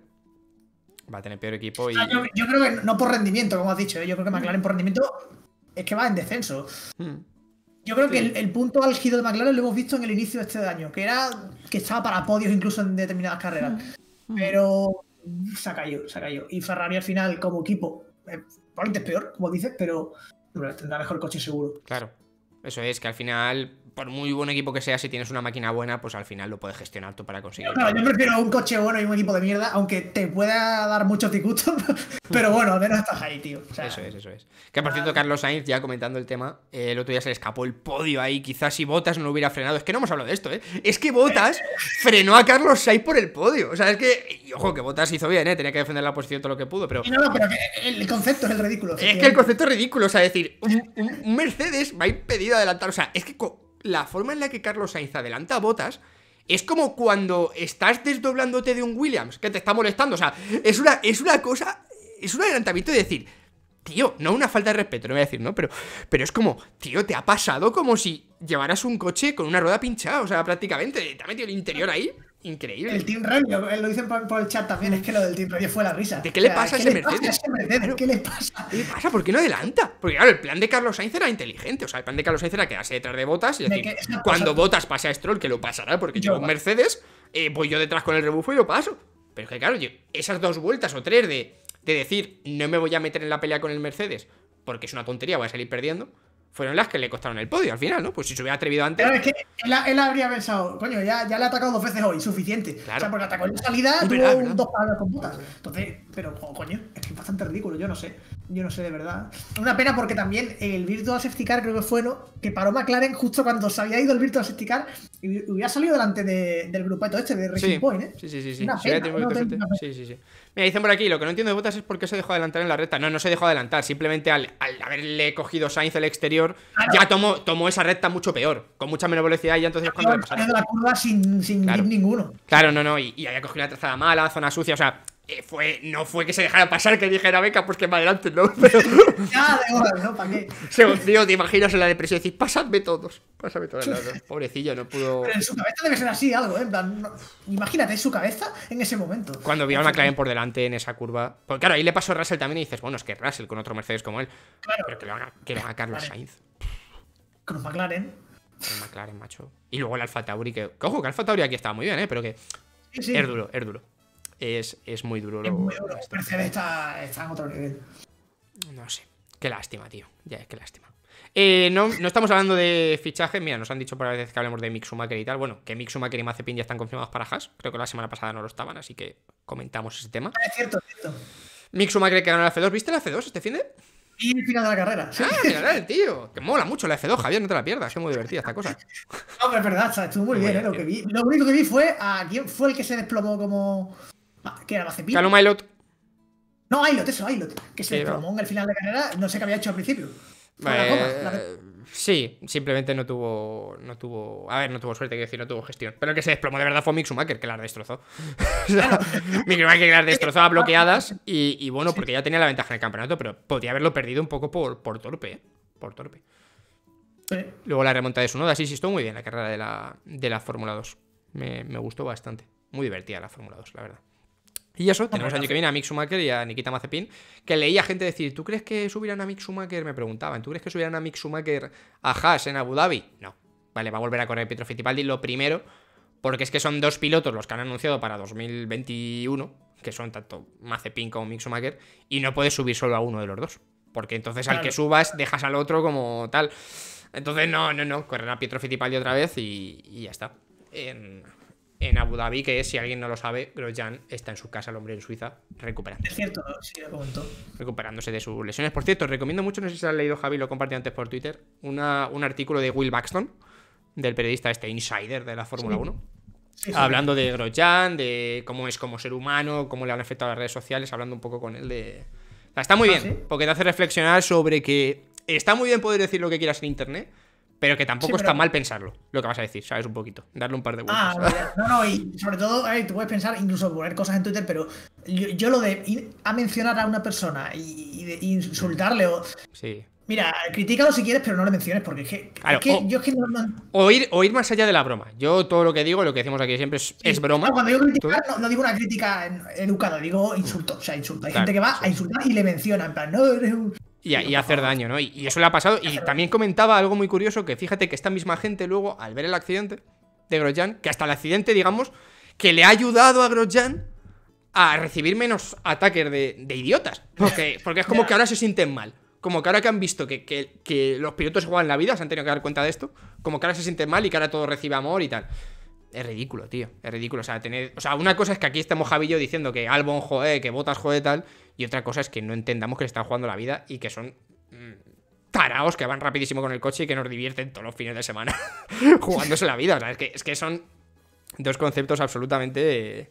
Va a tener peor equipo y. yo, creo que no por rendimiento, como has dicho. ¿eh? Yo creo que McLaren por rendimiento es que va en descenso. Hmm. Yo creo que el, punto álgido de McLaren lo hemos visto en el inicio de este año, que era que estaba para podios incluso en determinadas carreras. Pero mm, se ha caído, se ha Y Ferrari al final, como equipo, eh, probablemente es peor, como dices, pero tendrá mejor coche seguro. Claro. Eso es, que al final por muy buen equipo que sea, si tienes una máquina buena, pues al final lo puedes gestionar tú para conseguir. Claro, yo prefiero un coche bueno y un equipo de mierda, aunque te pueda dar muchos ticuto. *laughs* pero bueno, al menos estás ahí, tío. eso es, eso es. Que por cierto, Carlos Sainz, ya comentando el tema, eh, el otro día se le escapó el podio ahí, quizás si Botas no lo hubiera frenado. Es que no hemos hablado de esto, ¿eh? Es que Botas *laughs* frenó a Carlos Sainz por el podio. O sea, es que, ojo, que Botas hizo bien, ¿eh? Tenía que defender la posición todo lo que pudo, pero... No, no, pero el concepto es el ridículo. Es que el concepto es ridículo, o sea, decir, un, un Mercedes va impedido adelantar, o sea, es que la forma en la que Carlos Sainz adelanta Botas es como cuando estás desdoblándote de un Williams que te está molestando. O sea, es una, es una cosa, es un adelantamiento de decir, tío, no una falta de respeto, no voy a decir, ¿no? Pero, pero es como, tío, te ha pasado como si llevaras un coche con una rueda pinchada, o sea, prácticamente, te ha metido el interior ahí. Increíble. El Team Radio, eh, lo dicen por, el chat también, es que lo del Team Radio fue la risa. ¿De qué le pasa a ese Mercedes? ¿Qué le pasa? ¿Qué le pasa? ¿Por qué no adelanta? Porque claro, el plan de Carlos Sainz era inteligente. O sea, el plan de Carlos Sainz era quedarse detrás de Botas. Y decir, cuando Botas pase a Stroll, que lo pasará, porque yo, Mercedes, eh, voy yo detrás con el rebufo y lo paso. Pero es que claro, yo, esas dos vueltas o tres de, de decir, no me voy a meter en la pelea con el Mercedes, porque es una tontería, voy a salir perdiendo fueron las que le costaron el podio al final, ¿no? Pues si se hubiera atrevido antes. Pero es que él, habría pensado, coño, ya, ya le ha atacado dos veces hoy, suficiente. O sea, porque atacó en salida, tuvo dos palabras con putas. Entonces, pero, coño, es que es bastante ridículo, yo no sé yo no sé de verdad. Una pena porque también el Virtual Safety Car creo que fue ¿no? que paró McLaren justo cuando se había ido el Virtual Safety y hubiera salido delante del grupeto este de Racing Point, ¿eh? Sí, sí, sí. Sí. sí, sí, Mira, dicen por aquí, lo que no entiendo de Botas es por qué se dejó adelantar en la recta. No, no se dejó adelantar, simplemente al, haberle cogido Sainz el exterior, ya tomó, tomó esa recta mucho peor, con mucha menos velocidad y entonces cuando... Claro, la curva sin, ninguno. Claro, no, no, y, y había cogido una trazada mala, zona sucia, o sea, eh, fue, no fue que se dejara pasar, que dijera, Beca pues que va adelante, ¿no? *laughs* *laughs* ya, de ¿no? ¿Para qué? Se, tío, te imaginas en la depresión y decís, pasadme todos, pasadme todos. pobrecillo, no pudo... Pero en su cabeza debe ser así algo, ¿eh? imagínate su cabeza en ese momento. Cuando vio a McLaren por delante en esa curva... Porque claro, ahí le pasó a Russell también y dices, bueno, es que Russell con otro Mercedes como él. Claro. Pero que lo haga, que Carlos Sainz. Con McLaren. Con McLaren, macho. Y luego el Alfa Tauri, que... Ojo, que Alfa Tauri aquí estaba muy bien, ¿eh? Pero que... Es duro, es duro es, es muy duro. Es muy duro. está, está en otro nivel. No sé. Qué lástima, tío. Ya, es que lástima. Eh, no, no, estamos hablando de fichajes. Mira, nos han dicho por la vez que hablemos de Mixumaker y tal. Bueno, que Mixumaker y Mazepin ya están confirmados para Haas. Creo que la semana pasada no lo estaban, así que comentamos ese tema. Ah, es cierto, es cierto. Mixumaker que ganó la F2. ¿Viste la F2 este fin de? Y el final de la carrera. Sí. claro, tío. Que mola mucho la F2, Javier, no te la pierdas. Es muy divertida esta cosa. No, *laughs* pero es verdad, estuvo muy, bien, eh, lo que vi. Lo único que vi fue a quién fue el que se desplomó como. ¿Qué era Calum Ailot. No, Ailot, eso, Ailot. Que se desplomó en el final de carrera, no sé qué había hecho al principio. Eh, sí, simplemente no tuvo. No tuvo. A ver, no tuvo suerte, que decir, no tuvo gestión. Pero que se desplomó de verdad fue Mixumaker que las destrozó. *laughs* Mixumaker que las destrozó a bloqueadas. Y, bueno, porque ya tenía la ventaja en el campeonato, pero podía haberlo perdido un poco por, por torpe, ¿eh? Por torpe. Luego la remonta de su noda, sí, sí, estuvo muy bien la carrera de la, de la Fórmula 2. me gustó bastante. Muy divertida la Fórmula 2, la verdad. Y eso, tenemos el año que viene a Mick y a Nikita Mazepin, que leía gente decir, ¿tú crees que subirán a Mick Schumacher? Me preguntaban, ¿tú crees que subirán a Mick Schumacher a Haas en Abu Dhabi? No. Vale, va a volver a correr Pietro Fittipaldi lo primero, porque es que son dos pilotos los que han anunciado para 2021, que son tanto Mazepin como Mick y no puedes subir solo a uno de los dos, porque entonces al que subas dejas al otro como tal. Entonces, no, no, no, a Pietro Fittipaldi otra vez y, y ya está. En en Abu Dhabi, que es, si alguien no lo sabe, Grosjean está en su casa, el hombre en Suiza, recuperándose. Es cierto, Recuperándose de sus lesiones. Por cierto, recomiendo mucho, no sé si has leído, Javi, lo compartí antes por Twitter, un artículo de Will Baxton, del periodista este insider de la Fórmula 1. hablando de Grosjean, de cómo es como ser humano, cómo le han afectado las redes sociales, hablando un poco con él de... está muy ah, bien, porque te hace reflexionar sobre que está muy bien poder decir lo que quieras en Internet, pero que tampoco está mal pensarlo, lo que vas a decir, ¿sabes? Un poquito, darle un par de vueltas. Ah, no, no, y sobre todo, tú puedes pensar, incluso poner cosas en Twitter, pero yo, lo de ir a mencionar a una persona y, insultarle o. Sí. Mira, lo si quieres, pero no le menciones, porque es que, ir, más allá de la broma. Yo todo lo que digo, lo que decimos aquí siempre es, broma. No, cuando digo criticar, no, digo una crítica educada, digo insulto. O sea, insulto. Hay gente que va a insultar y le menciona, en plan, no, eres un y, hacer daño, ¿no? Y, eso le ha pasado. Y también comentaba algo muy curioso, que fíjate que esta misma gente luego, al ver el accidente de Grosjean, que hasta el accidente, digamos, que le ha ayudado a Grosjean a recibir menos ataques de, idiotas. *laughs* Porque, es como que ahora se sienten mal. Como que ahora que han visto que, los pilotos juegan la vida, se han tenido que dar cuenta de esto, como que ahora se sienten mal y que ahora todo recibe amor y tal. Es ridículo, tío. Es ridículo. O sea, tener. O sea, una cosa es que aquí estemos Javillo diciendo que Albon, joder, que botas, joder, tal. Y otra cosa es que no entendamos que están jugando la vida y que son mm, taraos que van rapidísimo con el coche y que nos divierten todos los fines de semana *laughs* jugándose la vida. O sea, es que, es que son dos conceptos absolutamente eh,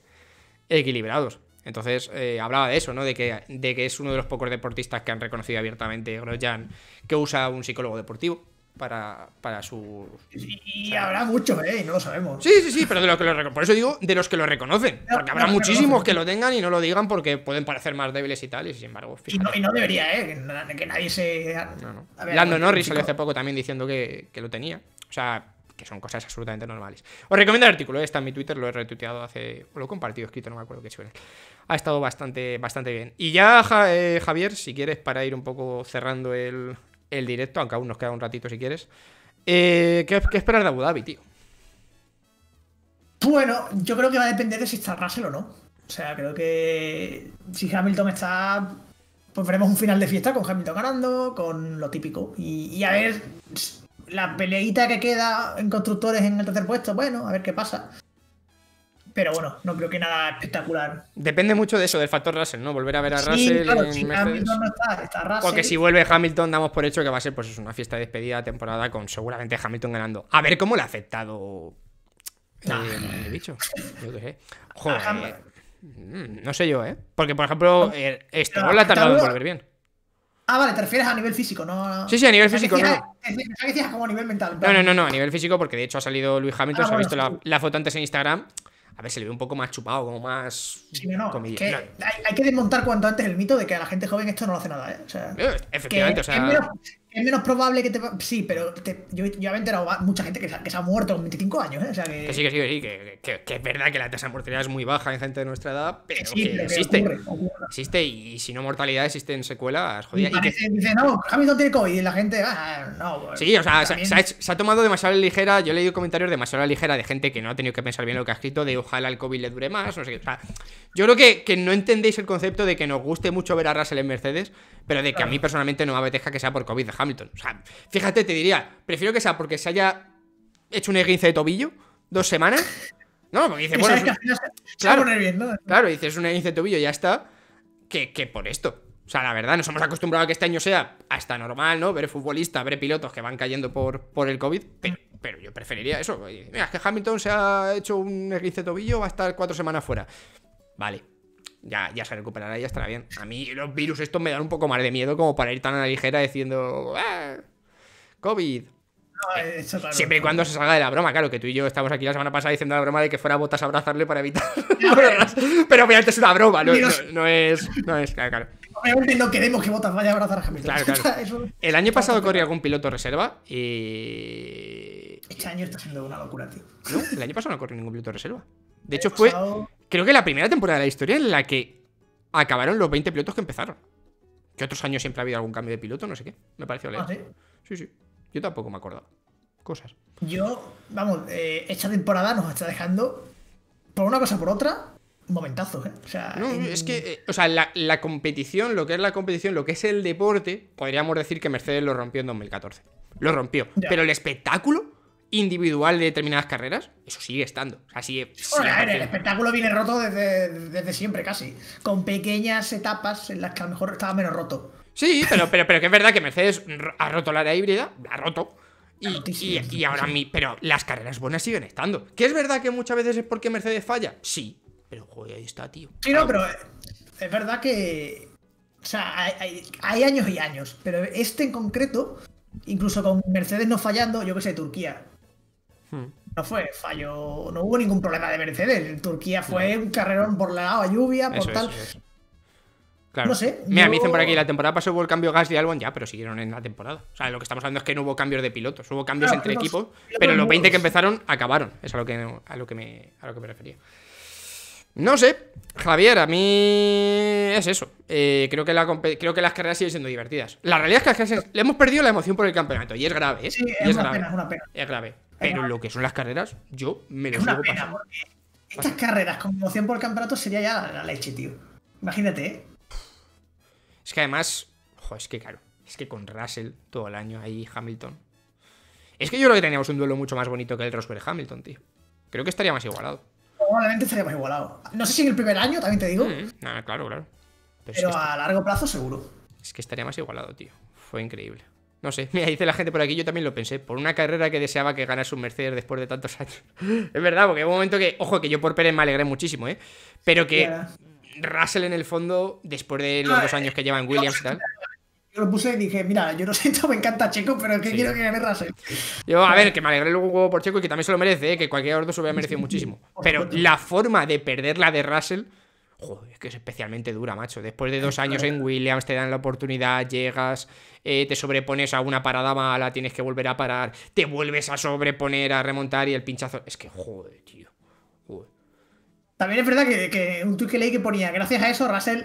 equilibrados. Entonces eh, hablaba de eso, ¿no? De que, de que es uno de los pocos deportistas que han reconocido abiertamente Grosjan que usa un psicólogo deportivo para, para su. Y, habrá mucho, ¿eh? Y no lo sabemos. Sí, sí, sí, pero de los que lo Por eso digo, de los que lo reconocen. Porque habrá muchísimos que lo tengan y no lo digan porque pueden parecer más débiles y tal. Y sin embargo, Y no, debería, ¿eh? Que, nadie se. No, no. Lando Norris salió hace poco también diciendo que, lo tenía. O sea, que son cosas absolutamente normales. Os recomiendo el artículo, ¿eh? está en mi Twitter, lo he retuiteado hace. lo he compartido escrito, no me acuerdo qué suena. Ha estado bastante, bastante bien. Y ya, eh, Javier, si quieres, para ir un poco cerrando el, el directo, aunque aún nos queda un ratito si quieres. Eh, ¿qué, esperas de Abu Dhabi, tío? Bueno, yo creo que va a depender de si está Russell o no. O sea, creo que si Hamilton está pues veremos un final de fiesta con Hamilton ganando, con lo típico. Y, y, a ver, la peleita que queda en constructores en el tercer puesto, bueno, a ver qué pasa. Pero bueno, no creo que nada espectacular. Depende mucho de eso, del factor Russell, ¿no? Volver a ver a Russell. en si Porque si vuelve Hamilton, damos por hecho que va a ser pues una fiesta de despedida temporada con seguramente Hamilton ganando. A ver cómo le ha afectado. Eh, el bicho. Yo qué sé. *laughs* Joder. Mm, no sé yo, ¿eh? Porque, por ejemplo, eh, esto la ha tardado en volver bien. Ah, vale, te refieres a nivel físico, ¿no? Sí, sí, a nivel físico, no. decías como a nivel mental. No, no, no, no, a nivel físico, porque de hecho ha salido Luis Hamilton, ah, se ha visto la, la, foto antes en Instagram. A ver, se le ve un poco más chupado, como más. Sí, no, hay, que desmontar cuanto antes el mito de que a la gente joven esto no lo hace nada, ¿eh? eh efectivamente, o sea. Es menos probable que te. Sí, pero yo, yo he enterado mucha gente que se, ha, que se ha muerto con 25 años. ¿eh? O sea que... que... sí, que sí, que sí. Que, es verdad que la tasa de mortalidad es muy baja en gente de nuestra edad, pero que existe. Existe y si no mortalidad, existen secuelas. Jodidas. Y, que se dice, no, Hamilton tiene COVID y la gente. Ah, no. Pues sí, o sea, se, ha tomado se, ha tomado demasiado ligera. Yo he leído comentarios demasiado ligera de gente que no ha tenido que pensar bien lo que ha escrito, de ojalá el COVID le dure más. No sé O sea, yo creo que, que no entendéis el concepto de que nos guste mucho ver a Russell en Mercedes, pero de que a mí personalmente no me apetezca que sea por COVID Hamilton. O sea, fíjate, te diría, prefiero que sea porque se haya hecho un esguince de tobillo dos semanas. No, porque dice, *laughs* bueno. claro, claro, dices un esguince de tobillo, ya está. Que, que por esto. O sea, la verdad, nos hemos acostumbrado a que este año sea hasta normal, ¿no? Ver futbolistas, ver pilotos que van cayendo por, por el COVID, pero, yo preferiría eso. Mira, es que Hamilton se ha hecho un esguince de tobillo, va a estar cuatro semanas fuera. Vale, ya, ya se recuperará y ya estará bien. A mí los virus estos me dan un poco más de miedo como para ir tan a la ligera diciendo, ¡Ah, COVID. Ah, eh, siempre y cuando se salga de la broma, claro, que tú y yo estamos aquí la semana pasada diciendo la broma de que fuera a botas a abrazarle para evitar. *laughs* *laughs* Pero obviamente es una broma, no, es. No es, claro, claro. Obviamente no queremos que Botas vaya a abrazar a Hamilton. Claro, *laughs* claro. El año pasado corría algún piloto reserva y. Este año está siendo una locura, tío. No, el año pasado no corrió ningún piloto reserva. De hecho, fue. Creo que la primera temporada de la historia en la que acabaron los 20 pilotos que empezaron. Que otros años siempre ha habido algún cambio de piloto, no sé qué. Me parece leer. Ah, sí? sí, Yo tampoco me acordado. Cosas. Yo, vamos, eh, esta temporada nos está dejando, por una cosa por otra, momentazos, ¿eh? O sea, es que, eh, o sea, la, competición, lo que es la competición, lo que es el deporte, podríamos decir que Mercedes lo rompió en 2014. Lo rompió. Pero el espectáculo individual de determinadas carreras, eso sigue estando. O sea, el espectáculo viene roto desde, desde, siempre casi, con pequeñas etapas en las que a lo mejor estaba menos roto. Sí, pero, pero, que es verdad que Mercedes ha roto la era híbrida, la ha roto. Y, y, ahora Pero las carreras buenas siguen estando. Que es verdad que muchas veces es porque Mercedes falla. Sí. Pero joder, ahí está, tío. Sí, no, pero es verdad que. O sea, hay, hay, años y años. Pero este en concreto, incluso con Mercedes no fallando, yo que sé, Turquía. Hmm. No fue fallo, no hubo ningún problema de Mercedes. Turquía fue un carrerón por la lluvia, por tal. Claro. No sé. Mira, me dicen por aquí, la temporada pasó hubo el cambio gas de Albon, ya, pero siguieron en la temporada. O sea, lo que estamos hablando es que no hubo cambios de pilotos, hubo cambios entre equipos, pero los 20 que empezaron acabaron. Es a lo que, a que, me, lo que me refería. No sé, Javier, a mí es eso. Eh, creo, que la, creo que las carreras siguen siendo divertidas. La realidad es que las carreras, le hemos perdido la emoción por el campeonato y es grave. ¿eh? es, Es grave. Pero lo que son las carreras, yo me lo una pena, porque Estas carreras con emoción por campeonato sería ya la leche, tío. Imagínate, ¿eh? Es que además, es que claro, es que con Russell todo el año ahí Hamilton. Es que yo creo que teníamos un duelo mucho más bonito que el Rosberg Hamilton, tío. Creo que estaría más igualado. Probablemente estaría más igualado. No sé si en el primer año, también te digo. Mm, claro, claro. Pero, a largo plazo seguro. Es que estaría más igualado, tío. Fue increíble. No sé, *laughs* mira, dice la gente por aquí, yo también lo pensé, por una carrera que deseaba que ganase un Mercedes después de tantos años. *laughs* es verdad, porque hubo un momento que, ojo, que yo por Pérez me alegré muchísimo, ¿eh? Pero que Russell en el fondo, después de los dos años eh, que lleva en Williams y tal *laughs* lo puse y dije, mira, yo no siento, me encanta Checo, pero es que quiero que gane Russell. Yo, a ver, que me alegré luego por Checo y que también se lo merece, ¿eh? que cualquier otro se hubiera merecido muchísimo. Pero la forma de perder la de Russell, joder, es que es especialmente dura, macho. Después de dos años en Williams, te dan la oportunidad, llegas, eh, te sobrepones a una parada mala, tienes que volver a parar, te vuelves a sobreponer, a remontar y el pinchazo. Es que, joder, tío. También es verdad que, un tweet que leí que ponía, gracias a eso, Russell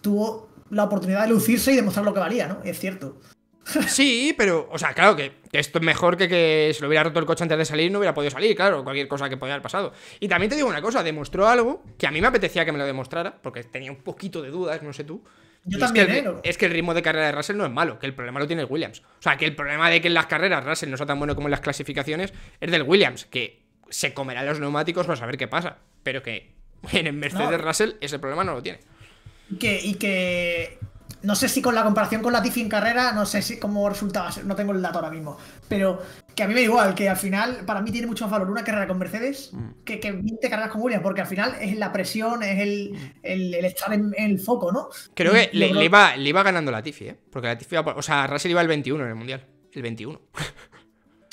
tuvo la oportunidad de lucirse y demostrar lo que valía, ¿no? Es cierto. *laughs* Sí, pero, o sea, claro que, esto es mejor que que se lo hubiera roto el coche antes de salir, no hubiera podido salir, claro, cualquier cosa que podía haber pasado. Y también te digo una cosa, demostró algo que a mí me apetecía que me lo demostrara, porque tenía un poquito de dudas, no sé tú, yo también, ¿eh? es que, el, ritmo de carrera de Russell no es malo, que el problema lo tiene el Williams. O sea, que el problema de que en las carreras Russell no sea tan bueno como en las clasificaciones es del Williams, que se comerá los neumáticos para saber qué pasa. Pero que en el Mercedes Russell ese problema no lo tiene. Que, y que no sé si con la comparación con la Tiffy en carrera, no sé si cómo resultaba, no tengo el dato ahora mismo, pero que a mí me da igual, que al final para mí tiene mucho más valor una carrera con Mercedes mm. que, que 20 carreras con Williams, porque al final es la presión, es el, mm. el, estar en, el foco, ¿no? Creo que le, iba, le iba ganando la ¿eh? Porque Latifi, iba, o sea, Russell iba el 21 en el Mundial, el 21.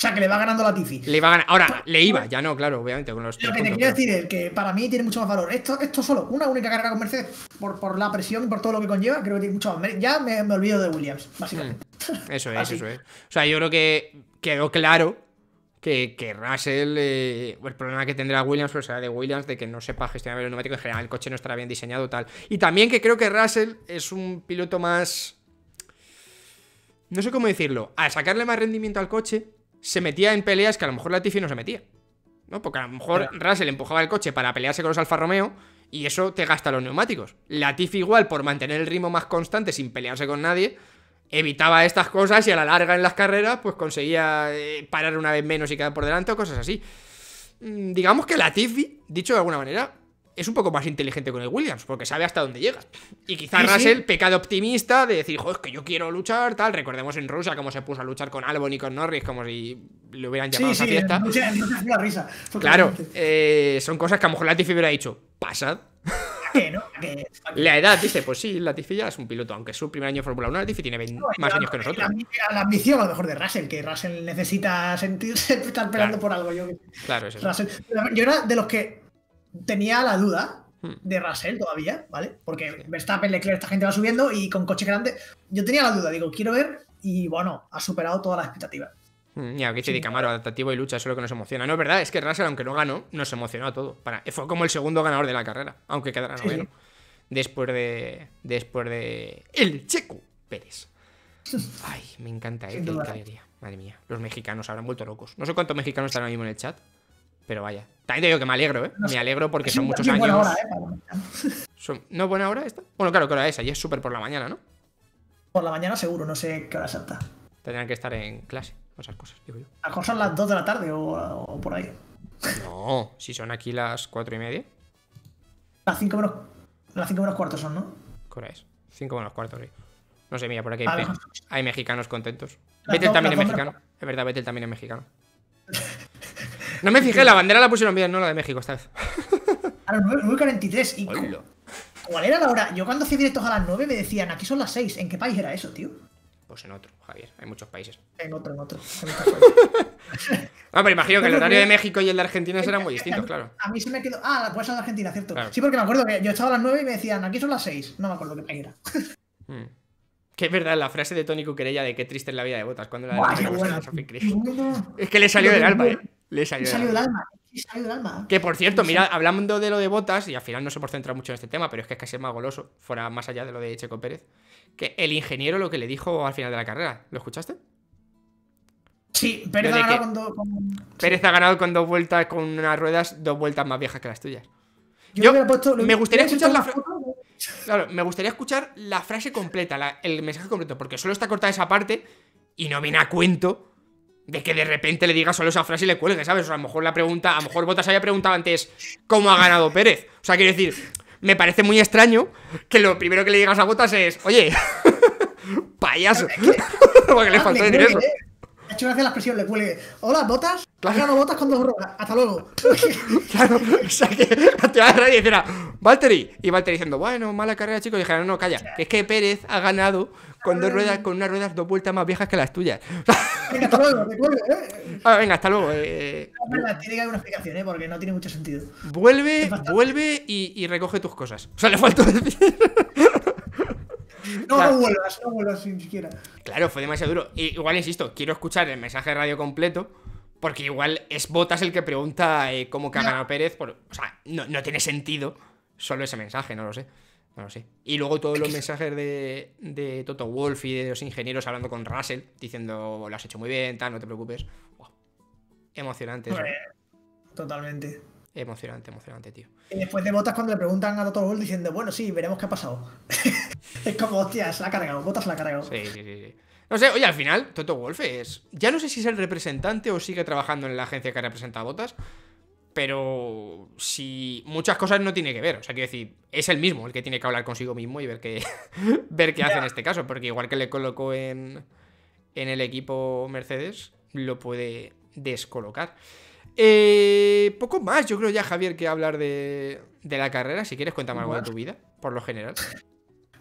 O sea, que le va ganando la Tifi. Le va a ganar. Ahora, le iba, ya no, claro, obviamente. lo que te quiero decir es que para mí tiene mucho más valor. Esto, esto solo, una única carrera con Mercedes, por, la presión y por todo lo que conlleva, creo que tiene mucho más. Ya me, olvido de Williams, básicamente. Hmm. Eso *laughs* es, eso es. O sea, yo creo que quedó claro que, que Russell, eh, el problema que tendrá Williams, pero pues, será de Williams, de que no sepa gestionar el neumático en general, el coche no estará bien diseñado, tal. Y también que creo que Russell es un piloto más. No sé cómo decirlo. Al sacarle más rendimiento al coche se metía en peleas que a lo mejor Latifi no se metía. ¿no? Porque a lo mejor Russell empujaba el coche para pelearse con los Alfa Romeo y eso te gasta los neumáticos. Latifi igual, por mantener el ritmo más constante sin pelearse con nadie, evitaba estas cosas y a la larga en las carreras pues conseguía eh, parar una vez menos y quedar por delante o cosas así. Mm, digamos que Latifi, dicho de alguna manera, es un poco más inteligente con el Williams, porque sabe hasta dónde llega. Y quizás Russell, pecado optimista, de decir, joder, es que yo quiero luchar, tal. Recordemos en Rusia cómo se puso a luchar con Albon y con Norris, como si le hubieran llamado a esa fiesta. claro, eh, son cosas que a lo mejor Latifi hubiera dicho, pasad. ¿Qué, *laughs* La edad, dice, pues sí, Latifi ya es un piloto, aunque su primer año de Fórmula 1, Latifi tiene más años que nosotros. La, ambición a lo mejor de Russell, que Russell necesita sentirse, *laughs* estar peleando por algo. Yo, claro, eso. yo era de los que tenía la duda hmm. de Russell todavía, ¿vale? Porque Verstappen, Leclerc, esta gente va subiendo y con coche grande. Yo tenía la duda, digo, quiero ver y bueno, ha superado todas las expectativas. Hmm, y aquí te sí. Camaro, adaptativo y lucha, eso es lo que nos emociona. No, es verdad, es que Russell, aunque no ganó, nos emocionó a todo. fue como el segundo ganador de la carrera, aunque quedará noveno. Después de. Después de. El Checo Pérez. *laughs* Ay, me encanta, eh. Madre mía, los mexicanos habrán vuelto locos. No sé cuántos mexicanos están ahora mismo en el chat, pero vaya. También te digo que me alegro, ¿eh? Me alegro porque son muchos años. Buena hora, ¿eh? *laughs* ¿No buena hora esta? Bueno, claro, ¿qué hora es. Allí es súper por la mañana, ¿no? Por la mañana seguro, no sé qué hora salta Tendrán que estar en clase, esas cosas, digo yo. A lo mejor son las 2 de la tarde o, por ahí. No, si son aquí las 4 y media. Las 5 menos, las menos cuartos son, ¿no? ¿Qué es? 5 menos cuartos, sí. No sé, mira, por aquí hay, mexicanos contentos. Betel también en mexicano. Es verdad, Betel también es mexicano. No me fijé, la bandera la pusieron bien, no la de México esta *laughs* vez. A las 9, 9 y... ¿Cuál era la hora? Yo cuando hacía directos a las 9 me decían, aquí son las 6. ¿En qué país era eso, tío? Pues en otro, Javier. Hay muchos países. En otro, en otro. *laughs* Ah, pero imagino que el *laughs* horario de México y el de Argentina serán muy distintos, claro. A mí se me quedó... Ah, pues ser de Argentina, ¿cierto? Sí, porque me acuerdo que yo estaba a las 9 y me decían, aquí son las 6. No me acuerdo qué país era. Hmm. Que es verdad, la frase de Tony Cuquerella de qué triste es la vida de Botas cuando la de es, es que le salió del alba, ¿eh? Le salió, el alma. Que por cierto, mira, hablando de lo de botas, y al final no se por centrado mucho en este tema, pero es que es casi más goloso, fuera más allá de lo de Checo Pérez, que el ingeniero lo que le dijo al final de la carrera, ¿lo escuchaste? Sí, Pérez ha ganado con dos. Pérez ha ganado con dos vueltas, con unas ruedas, dos vueltas más viejas que las tuyas. Yo, me, gustaría escuchar la, la frase completa, el mensaje completo, porque solo está cortada esa parte y no viene a cuento de que de repente le digas solo esa frase y le cuelgue, ¿sabes? O sea, a lo mejor la pregunta, a lo mejor Botas había preguntado antes cómo ha ganado Pérez. O sea, quiero decir, me parece muy extraño que lo primero que le digas a Botas es, oye, *laughs* payaso, *laughs* porque le faltó eso la expresión, le cuelgue. Hola, botas. Claro. no botas con dos ruedas, Hasta luego. *laughs* claro, o sea que *laughs* te a y valteri Valtteri. Y Valtteri diciendo, bueno, mala carrera, chicos. Y dijeron, no, calla, es que Pérez ha ganado con dos ruedas, con unas ruedas dos vueltas más viejas que las tuyas. *laughs* venga, hasta luego, te ¿eh? Ah, venga, hasta luego. Eh. tiene que haber una explicación, ¿eh? Porque no tiene mucho sentido. Vuelve, vuelve y, y recoge tus cosas. O sea, le faltó decir. No, vuelvas, no vuelvas ni siquiera. Claro, fue demasiado duro. igual, insisto, quiero escuchar el mensaje de radio completo. Porque igual es Botas el que pregunta eh, cómo ha a Pérez. o sea, no, tiene sentido solo ese mensaje, no lo sé. No lo sé. Y luego todos los mensajes de, de Toto Wolf y de los ingenieros hablando con Russell, diciendo lo has hecho muy bien, tal, no te preocupes. Emocionante. ¿eh? Totalmente. Emocionante, emocionante, tío. Y después de Botas cuando le preguntan a Toto Wolff diciendo, bueno, sí, veremos qué ha pasado. *laughs* es como, hostia, se la ha cargado, Botas la ha cargado. Sí, sí, sí. No sé, oye, al final, Toto Wolff es... Ya no sé si es el representante o sigue trabajando en la agencia que representa a Botas, pero si muchas cosas no tiene que ver, o sea, quiero decir, es el mismo el que tiene que hablar consigo mismo y ver qué, *laughs* ver qué hace en este caso, porque igual que le colocó en, en el equipo Mercedes, lo puede descolocar. Eh, poco más, yo creo ya, Javier, que hablar de, de la carrera. Si quieres, cuéntame algo de tu vida, por lo general.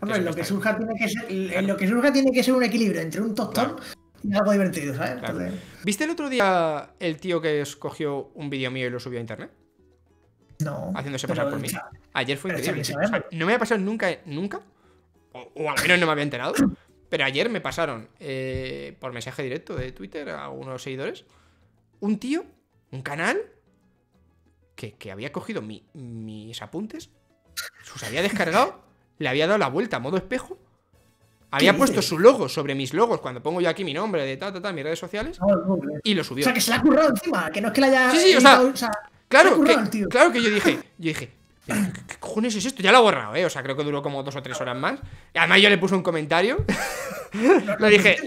tiene que en lo que surja tiene que ser un equilibrio entre un tostón y algo divertido, ¿sabes? ¿Viste el otro día el tío que escogió un vídeo mío y lo subió a internet? No. Haciéndose pasar por mí. Ayer fue increíble. no me ha pasado nunca, nunca, o, al menos no me había enterado, *coughs* pero ayer me pasaron eh, por mensaje directo de Twitter a unos seguidores un tío un canal que, había cogido mi, mis apuntes, sus había descargado, le había dado la vuelta a modo espejo, había puesto su logo sobre mis logos cuando pongo yo aquí mi nombre de ta, tal ta, mis redes sociales, ah, y lo subió. O sea, que se la ha currado encima, que no es que la haya. Sí, sí, o sea, claro, que, yo dije, yo dije, *laughs* ¿Qué, cojones es esto? Ya lo ha borrado, ¿eh? O sea, creo que duró como dos o tres horas más. Además, yo le puse un comentario. *laughs* *laughs* lo dije.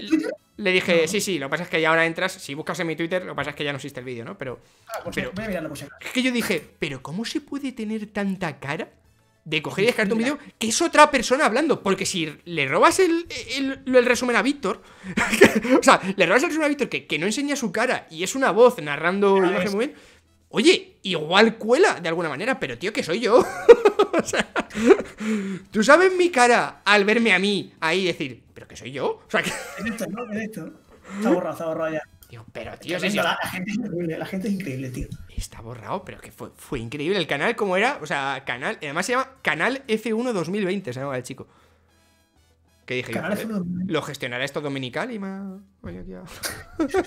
Le dije, sí, sí, lo que pasa es que ya ahora entras, si buscas en mi Twitter, lo que pasa es que ya no existe el vídeo, ¿no? Pero, ah, pues voy a la es que yo dije, pero ¿cómo se puede tener tanta cara de coger y descargar un vídeo que es otra persona hablando? Porque si le robas el, el, resumen a Víctor, *laughs* o sea, le robas el resumen a Víctor que, que no enseña su cara y es una voz narrando, no muy bien, oye, igual cuela de alguna manera, pero tío, que soy yo. *laughs* *laughs* o sea, tú sabes mi cara al verme a mí ahí decir, ¿pero que soy yo? O sea, que... esto, ¿no? esto. Está borrado, está borrado ya. Tío, pero tío, es la, la, gente es increíble, la gente es increíble, tío. Está borrado, pero que fue, fue increíble. El canal, como era? O sea, canal. Además se llama Canal F1 2020, se llamaba el chico. ¿Qué dije, yo, lo gestionará esto dominical y más. Oye, tío. *laughs*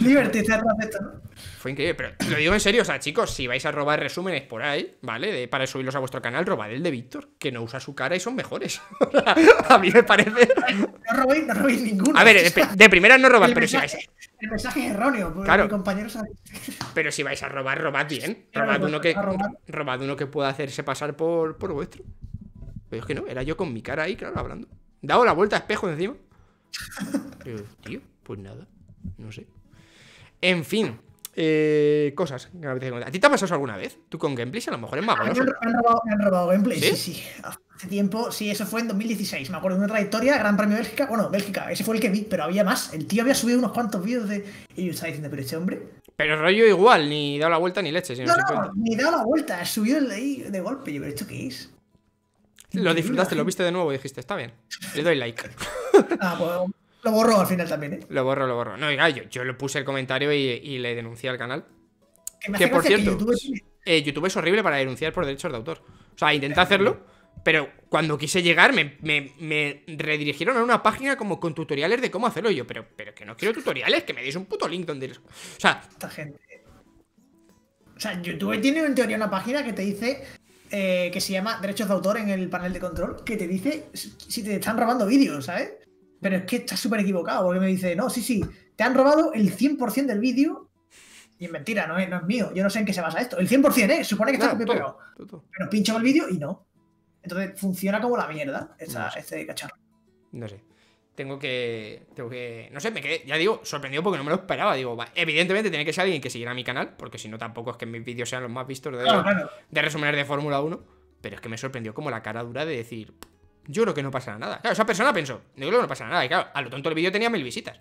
¿no? Fue increíble, pero lo digo en serio, o sea, chicos, si vais a robar resúmenes por ahí, ¿vale? para subirlos a vuestro canal, robad el de Víctor, que no usa su cara y son mejores. *laughs* a mí me parece. No robéis, no robéis ninguno. A ver, de, primera no robar, pero si vais. El mensaje es erróneo, porque claro. mi *laughs* Pero si vais a robar, robad bien. Robad pues, uno que, robad uno que pueda hacerse pasar por, vuestro. Pero es que no, era yo con mi cara ahí, claro, hablando. Dado la vuelta a espejo encima. *laughs* tío, pues nada, no sé. En fin, eh, cosas ¿A ti te ha pasado eso alguna vez? ¿Tú con gameplays a lo mejor es más Me han robado, gameplays, ¿Sí? sí, Hace tiempo, sí, eso fue en 2016. Me acuerdo de una trayectoria, Gran Premio Bélgica. Bueno, Bélgica, ese fue el que vi, pero había más. El tío había subido unos cuantos vídeos de. Y yo estaba diciendo, pero este hombre. Pero rollo igual, ni dado la vuelta ni leche. no, no, ni dado la vuelta. Subió el ahí de golpe. Yo, pero dicho, qué es? Lo disfrutaste, lo viste de nuevo y dijiste, está bien. Le doy like. ah, pues. Lo borro al final también, ¿eh? Lo borro, lo borro No, oiga, yo, yo, le puse el comentario y, y le denuncié al canal. Que, por cierto, YouTube, es... Eh, YouTube, es... horrible para denunciar por derechos de autor. O sea, intenté hacerlo, pero cuando quise llegar me, me, me, redirigieron a una página como con tutoriales de cómo hacerlo. yo, pero, pero que no quiero tutoriales, que me deis un puto link donde... O sea... Esta gente... O sea, YouTube tiene en teoría una página que te dice eh, que se llama Derechos de Autor en el panel de control, que te dice si te están robando vídeos, ¿sabes? pero es que está súper equivocado, porque me dice, no, sí, sí, te han robado el 100% del vídeo. Y es mentira, no es, mío, yo no sé en qué se basa esto. El 100%, ¿eh? Supone que estás está copiado. Pero pincho el vídeo y no. Entonces funciona como la mierda este cacharro. No sé. Tengo que, tengo que. No sé, me quedé, ya digo, sorprendido porque no me lo esperaba. Digo, evidentemente tiene que ser alguien que siguiera mi canal, porque si no, tampoco es que mis vídeos sean los más vistos de, resumen de de Fórmula 1. Pero es que me sorprendió como la cara dura de decir, yo creo que no pasará nada. Claro, esa persona pensó, yo creo que no pasará nada. Y claro, a lo tonto el vídeo tenía mil visitas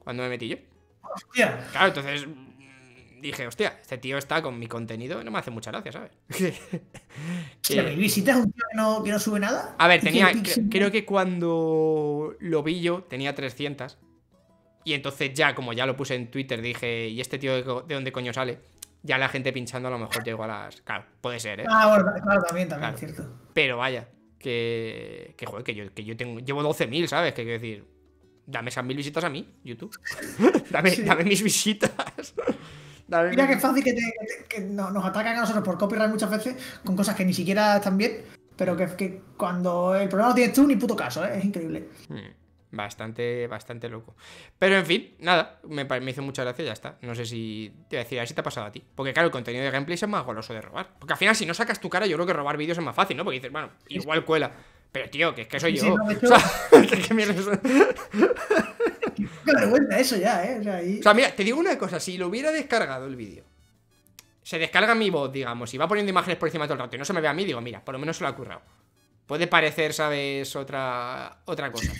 cuando me metí yo. Hostia. Claro, entonces mm, dije, hostia, este tío está con mi contenido y no me hace mucha gracia, ¿sabes? *laughs* ¿Qué mil visitas un tío que no, sube nada? A ver, tenía, creo que cuando lo vi yo tenía 300. Y entonces ya, como ya lo puse en Twitter, dije, ¿y este tío de, dónde coño sale? Ya la gente pinchando a lo mejor llegó a las... Claro, puede ser, ¿eh? Ah, bueno, claro, también, también, claro. cierto. Pero vaya, que, que joder, que yo, que yo tengo, llevo 12.000, ¿sabes? Que quiero decir, dame esas mil visitas a mí, YouTube. *laughs* dame, mis visitas. *laughs* Mira que fácil que, nos atacan a nosotros por copyright muchas veces con cosas que ni siquiera están bien, pero que, cuando el problema lo tienes tú, ni puto caso, ¿eh? es increíble. Hmm. Bastante, bastante loco. Pero en fin, nada, me, hizo mucha gracia ya está. No sé si te voy a decir, a ver si te ha pasado a ti. Porque claro, el contenido de gameplay es más goloso de robar. Porque al final, si no sacas tu cara, yo creo que robar vídeos es más fácil, ¿no? Porque dices, bueno, igual cuela. Pero tío, que es que soy yo. *laughs* o sea, *laughs* que, *laughs* eso ya, ¿eh? O sea, mira, te digo una cosa, si lo hubiera descargado el vídeo, se descarga mi voz, digamos, y va poniendo imágenes por encima todo el rato y no se me ve a mí, digo, mira, por lo menos se lo ha currado. Puede parecer, ¿sabes? Otra, otra cosa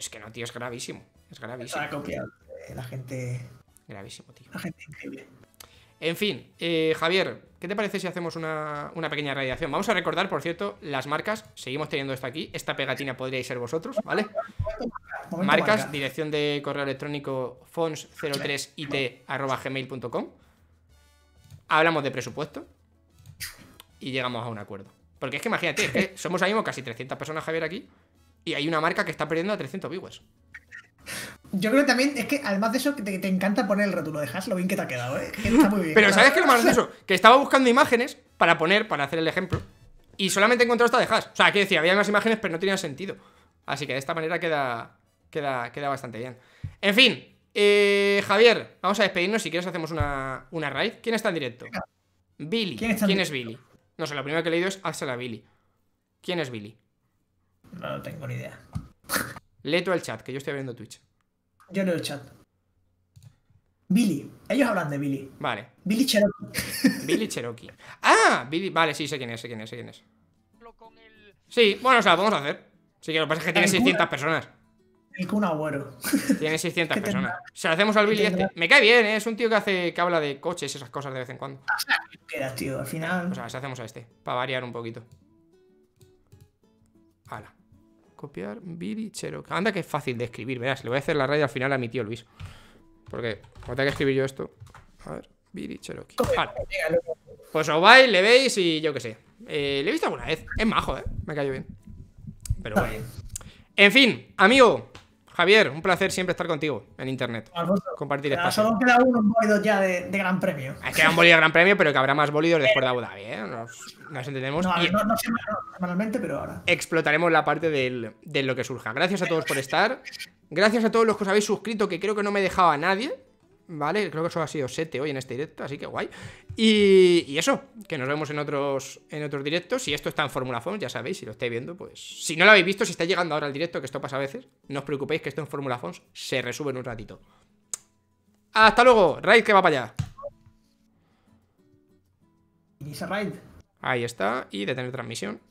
es que no, tío, es gravísimo. Es gravísimo. Eh, la gente. Gravísimo, tío. La gente increíble. En fin, eh, Javier, ¿qué te parece si hacemos una, pequeña radiación? Vamos a recordar, por cierto, las marcas. Seguimos teniendo esto aquí. Esta pegatina podríais ser vosotros, ¿vale? marcas, dirección de correo electrónico fons 03 itcom Hablamos de presupuesto y llegamos a un acuerdo. Porque es que imagínate, *laughs* somos ahí casi 300 personas, Javier, aquí. Y hay una marca que está perdiendo a 300 viewers. Yo creo también, es que además de eso, que te encanta poner el rótulo de Hash, lo bien que te ha quedado, ¿eh? Pero ¿sabes qué lo malo de eso? Que estaba buscando imágenes para poner, para hacer el ejemplo, y solamente he encontrado esta de Hash. O sea, que decía, había más imágenes, pero no tenían sentido. Así que de esta manera queda, queda, queda bastante bien. En fin, eh, Javier, vamos a despedirnos. Si quieres, hacemos una, una raid. ¿Quién está en directo? Billy. ¿Quién, es Billy? No sé, lo primero que he leído es Axel a Billy. ¿Quién es Billy? No tengo ni idea. Lee tú el chat, que yo estoy abriendo Twitch. Yo leo el chat. Billy. Ellos hablan de Billy. Vale. Billy Cherokee. *laughs* Billy Cherokee. ¡Ah! Billy. Vale, sí, sé quién es, sé quién es, sé quién es. Sí, bueno, o sea, vamos a hacer. Sí, que lo que pasa es que tiene 600 personas. El Kun Tiene 600 *laughs* personas. Se lo hacemos al Billy este. Me cae bien, ¿eh? es un tío que hace que habla de coches, esas cosas de vez en cuando. Ah, tío, al final. O sea, lo hacemos a este, para variar un poquito. Hala copiar Billy Cherokee. Anda que es fácil de escribir, verás. Le voy a hacer la raya al final a mi tío Luis. Porque tengo que escribir yo esto. A ver, Billy Cherokee. Vale. Pues os vais, le veis y yo qué sé. Eh, le he visto alguna vez. Es majo, ¿eh? Me cayó bien. Pero bueno. *laughs* En fin, amigo, Javier, un placer siempre estar contigo en internet. compartir espacio. Solo queda uno un bolido ya de, Gran Premio. Queda un bolido de Gran Premio, pero que habrá más bolidos después de eh. Abu Dhabi, ¿eh? Nos, entendemos. No, no, pero ahora. Explotaremos la parte de lo que surja. Gracias a todos por estar. Gracias a todos los que os habéis suscrito, que creo que no me dejaba nadie. ¿vale? Creo que eso ha sido 7 hoy en este directo, así que guay. Y, eso, que nos vemos en otros, en otros directos. Y esto está en Fórmula Fons, ya sabéis, si lo estáis viendo, pues... Si no lo habéis visto, si está llegando ahora al directo, que esto pasa a veces, no os preocupéis que esto en Fórmula Fons se resube en un ratito. ¡Hasta luego! Raid que va para allá. Ahí está, y detener transmisión.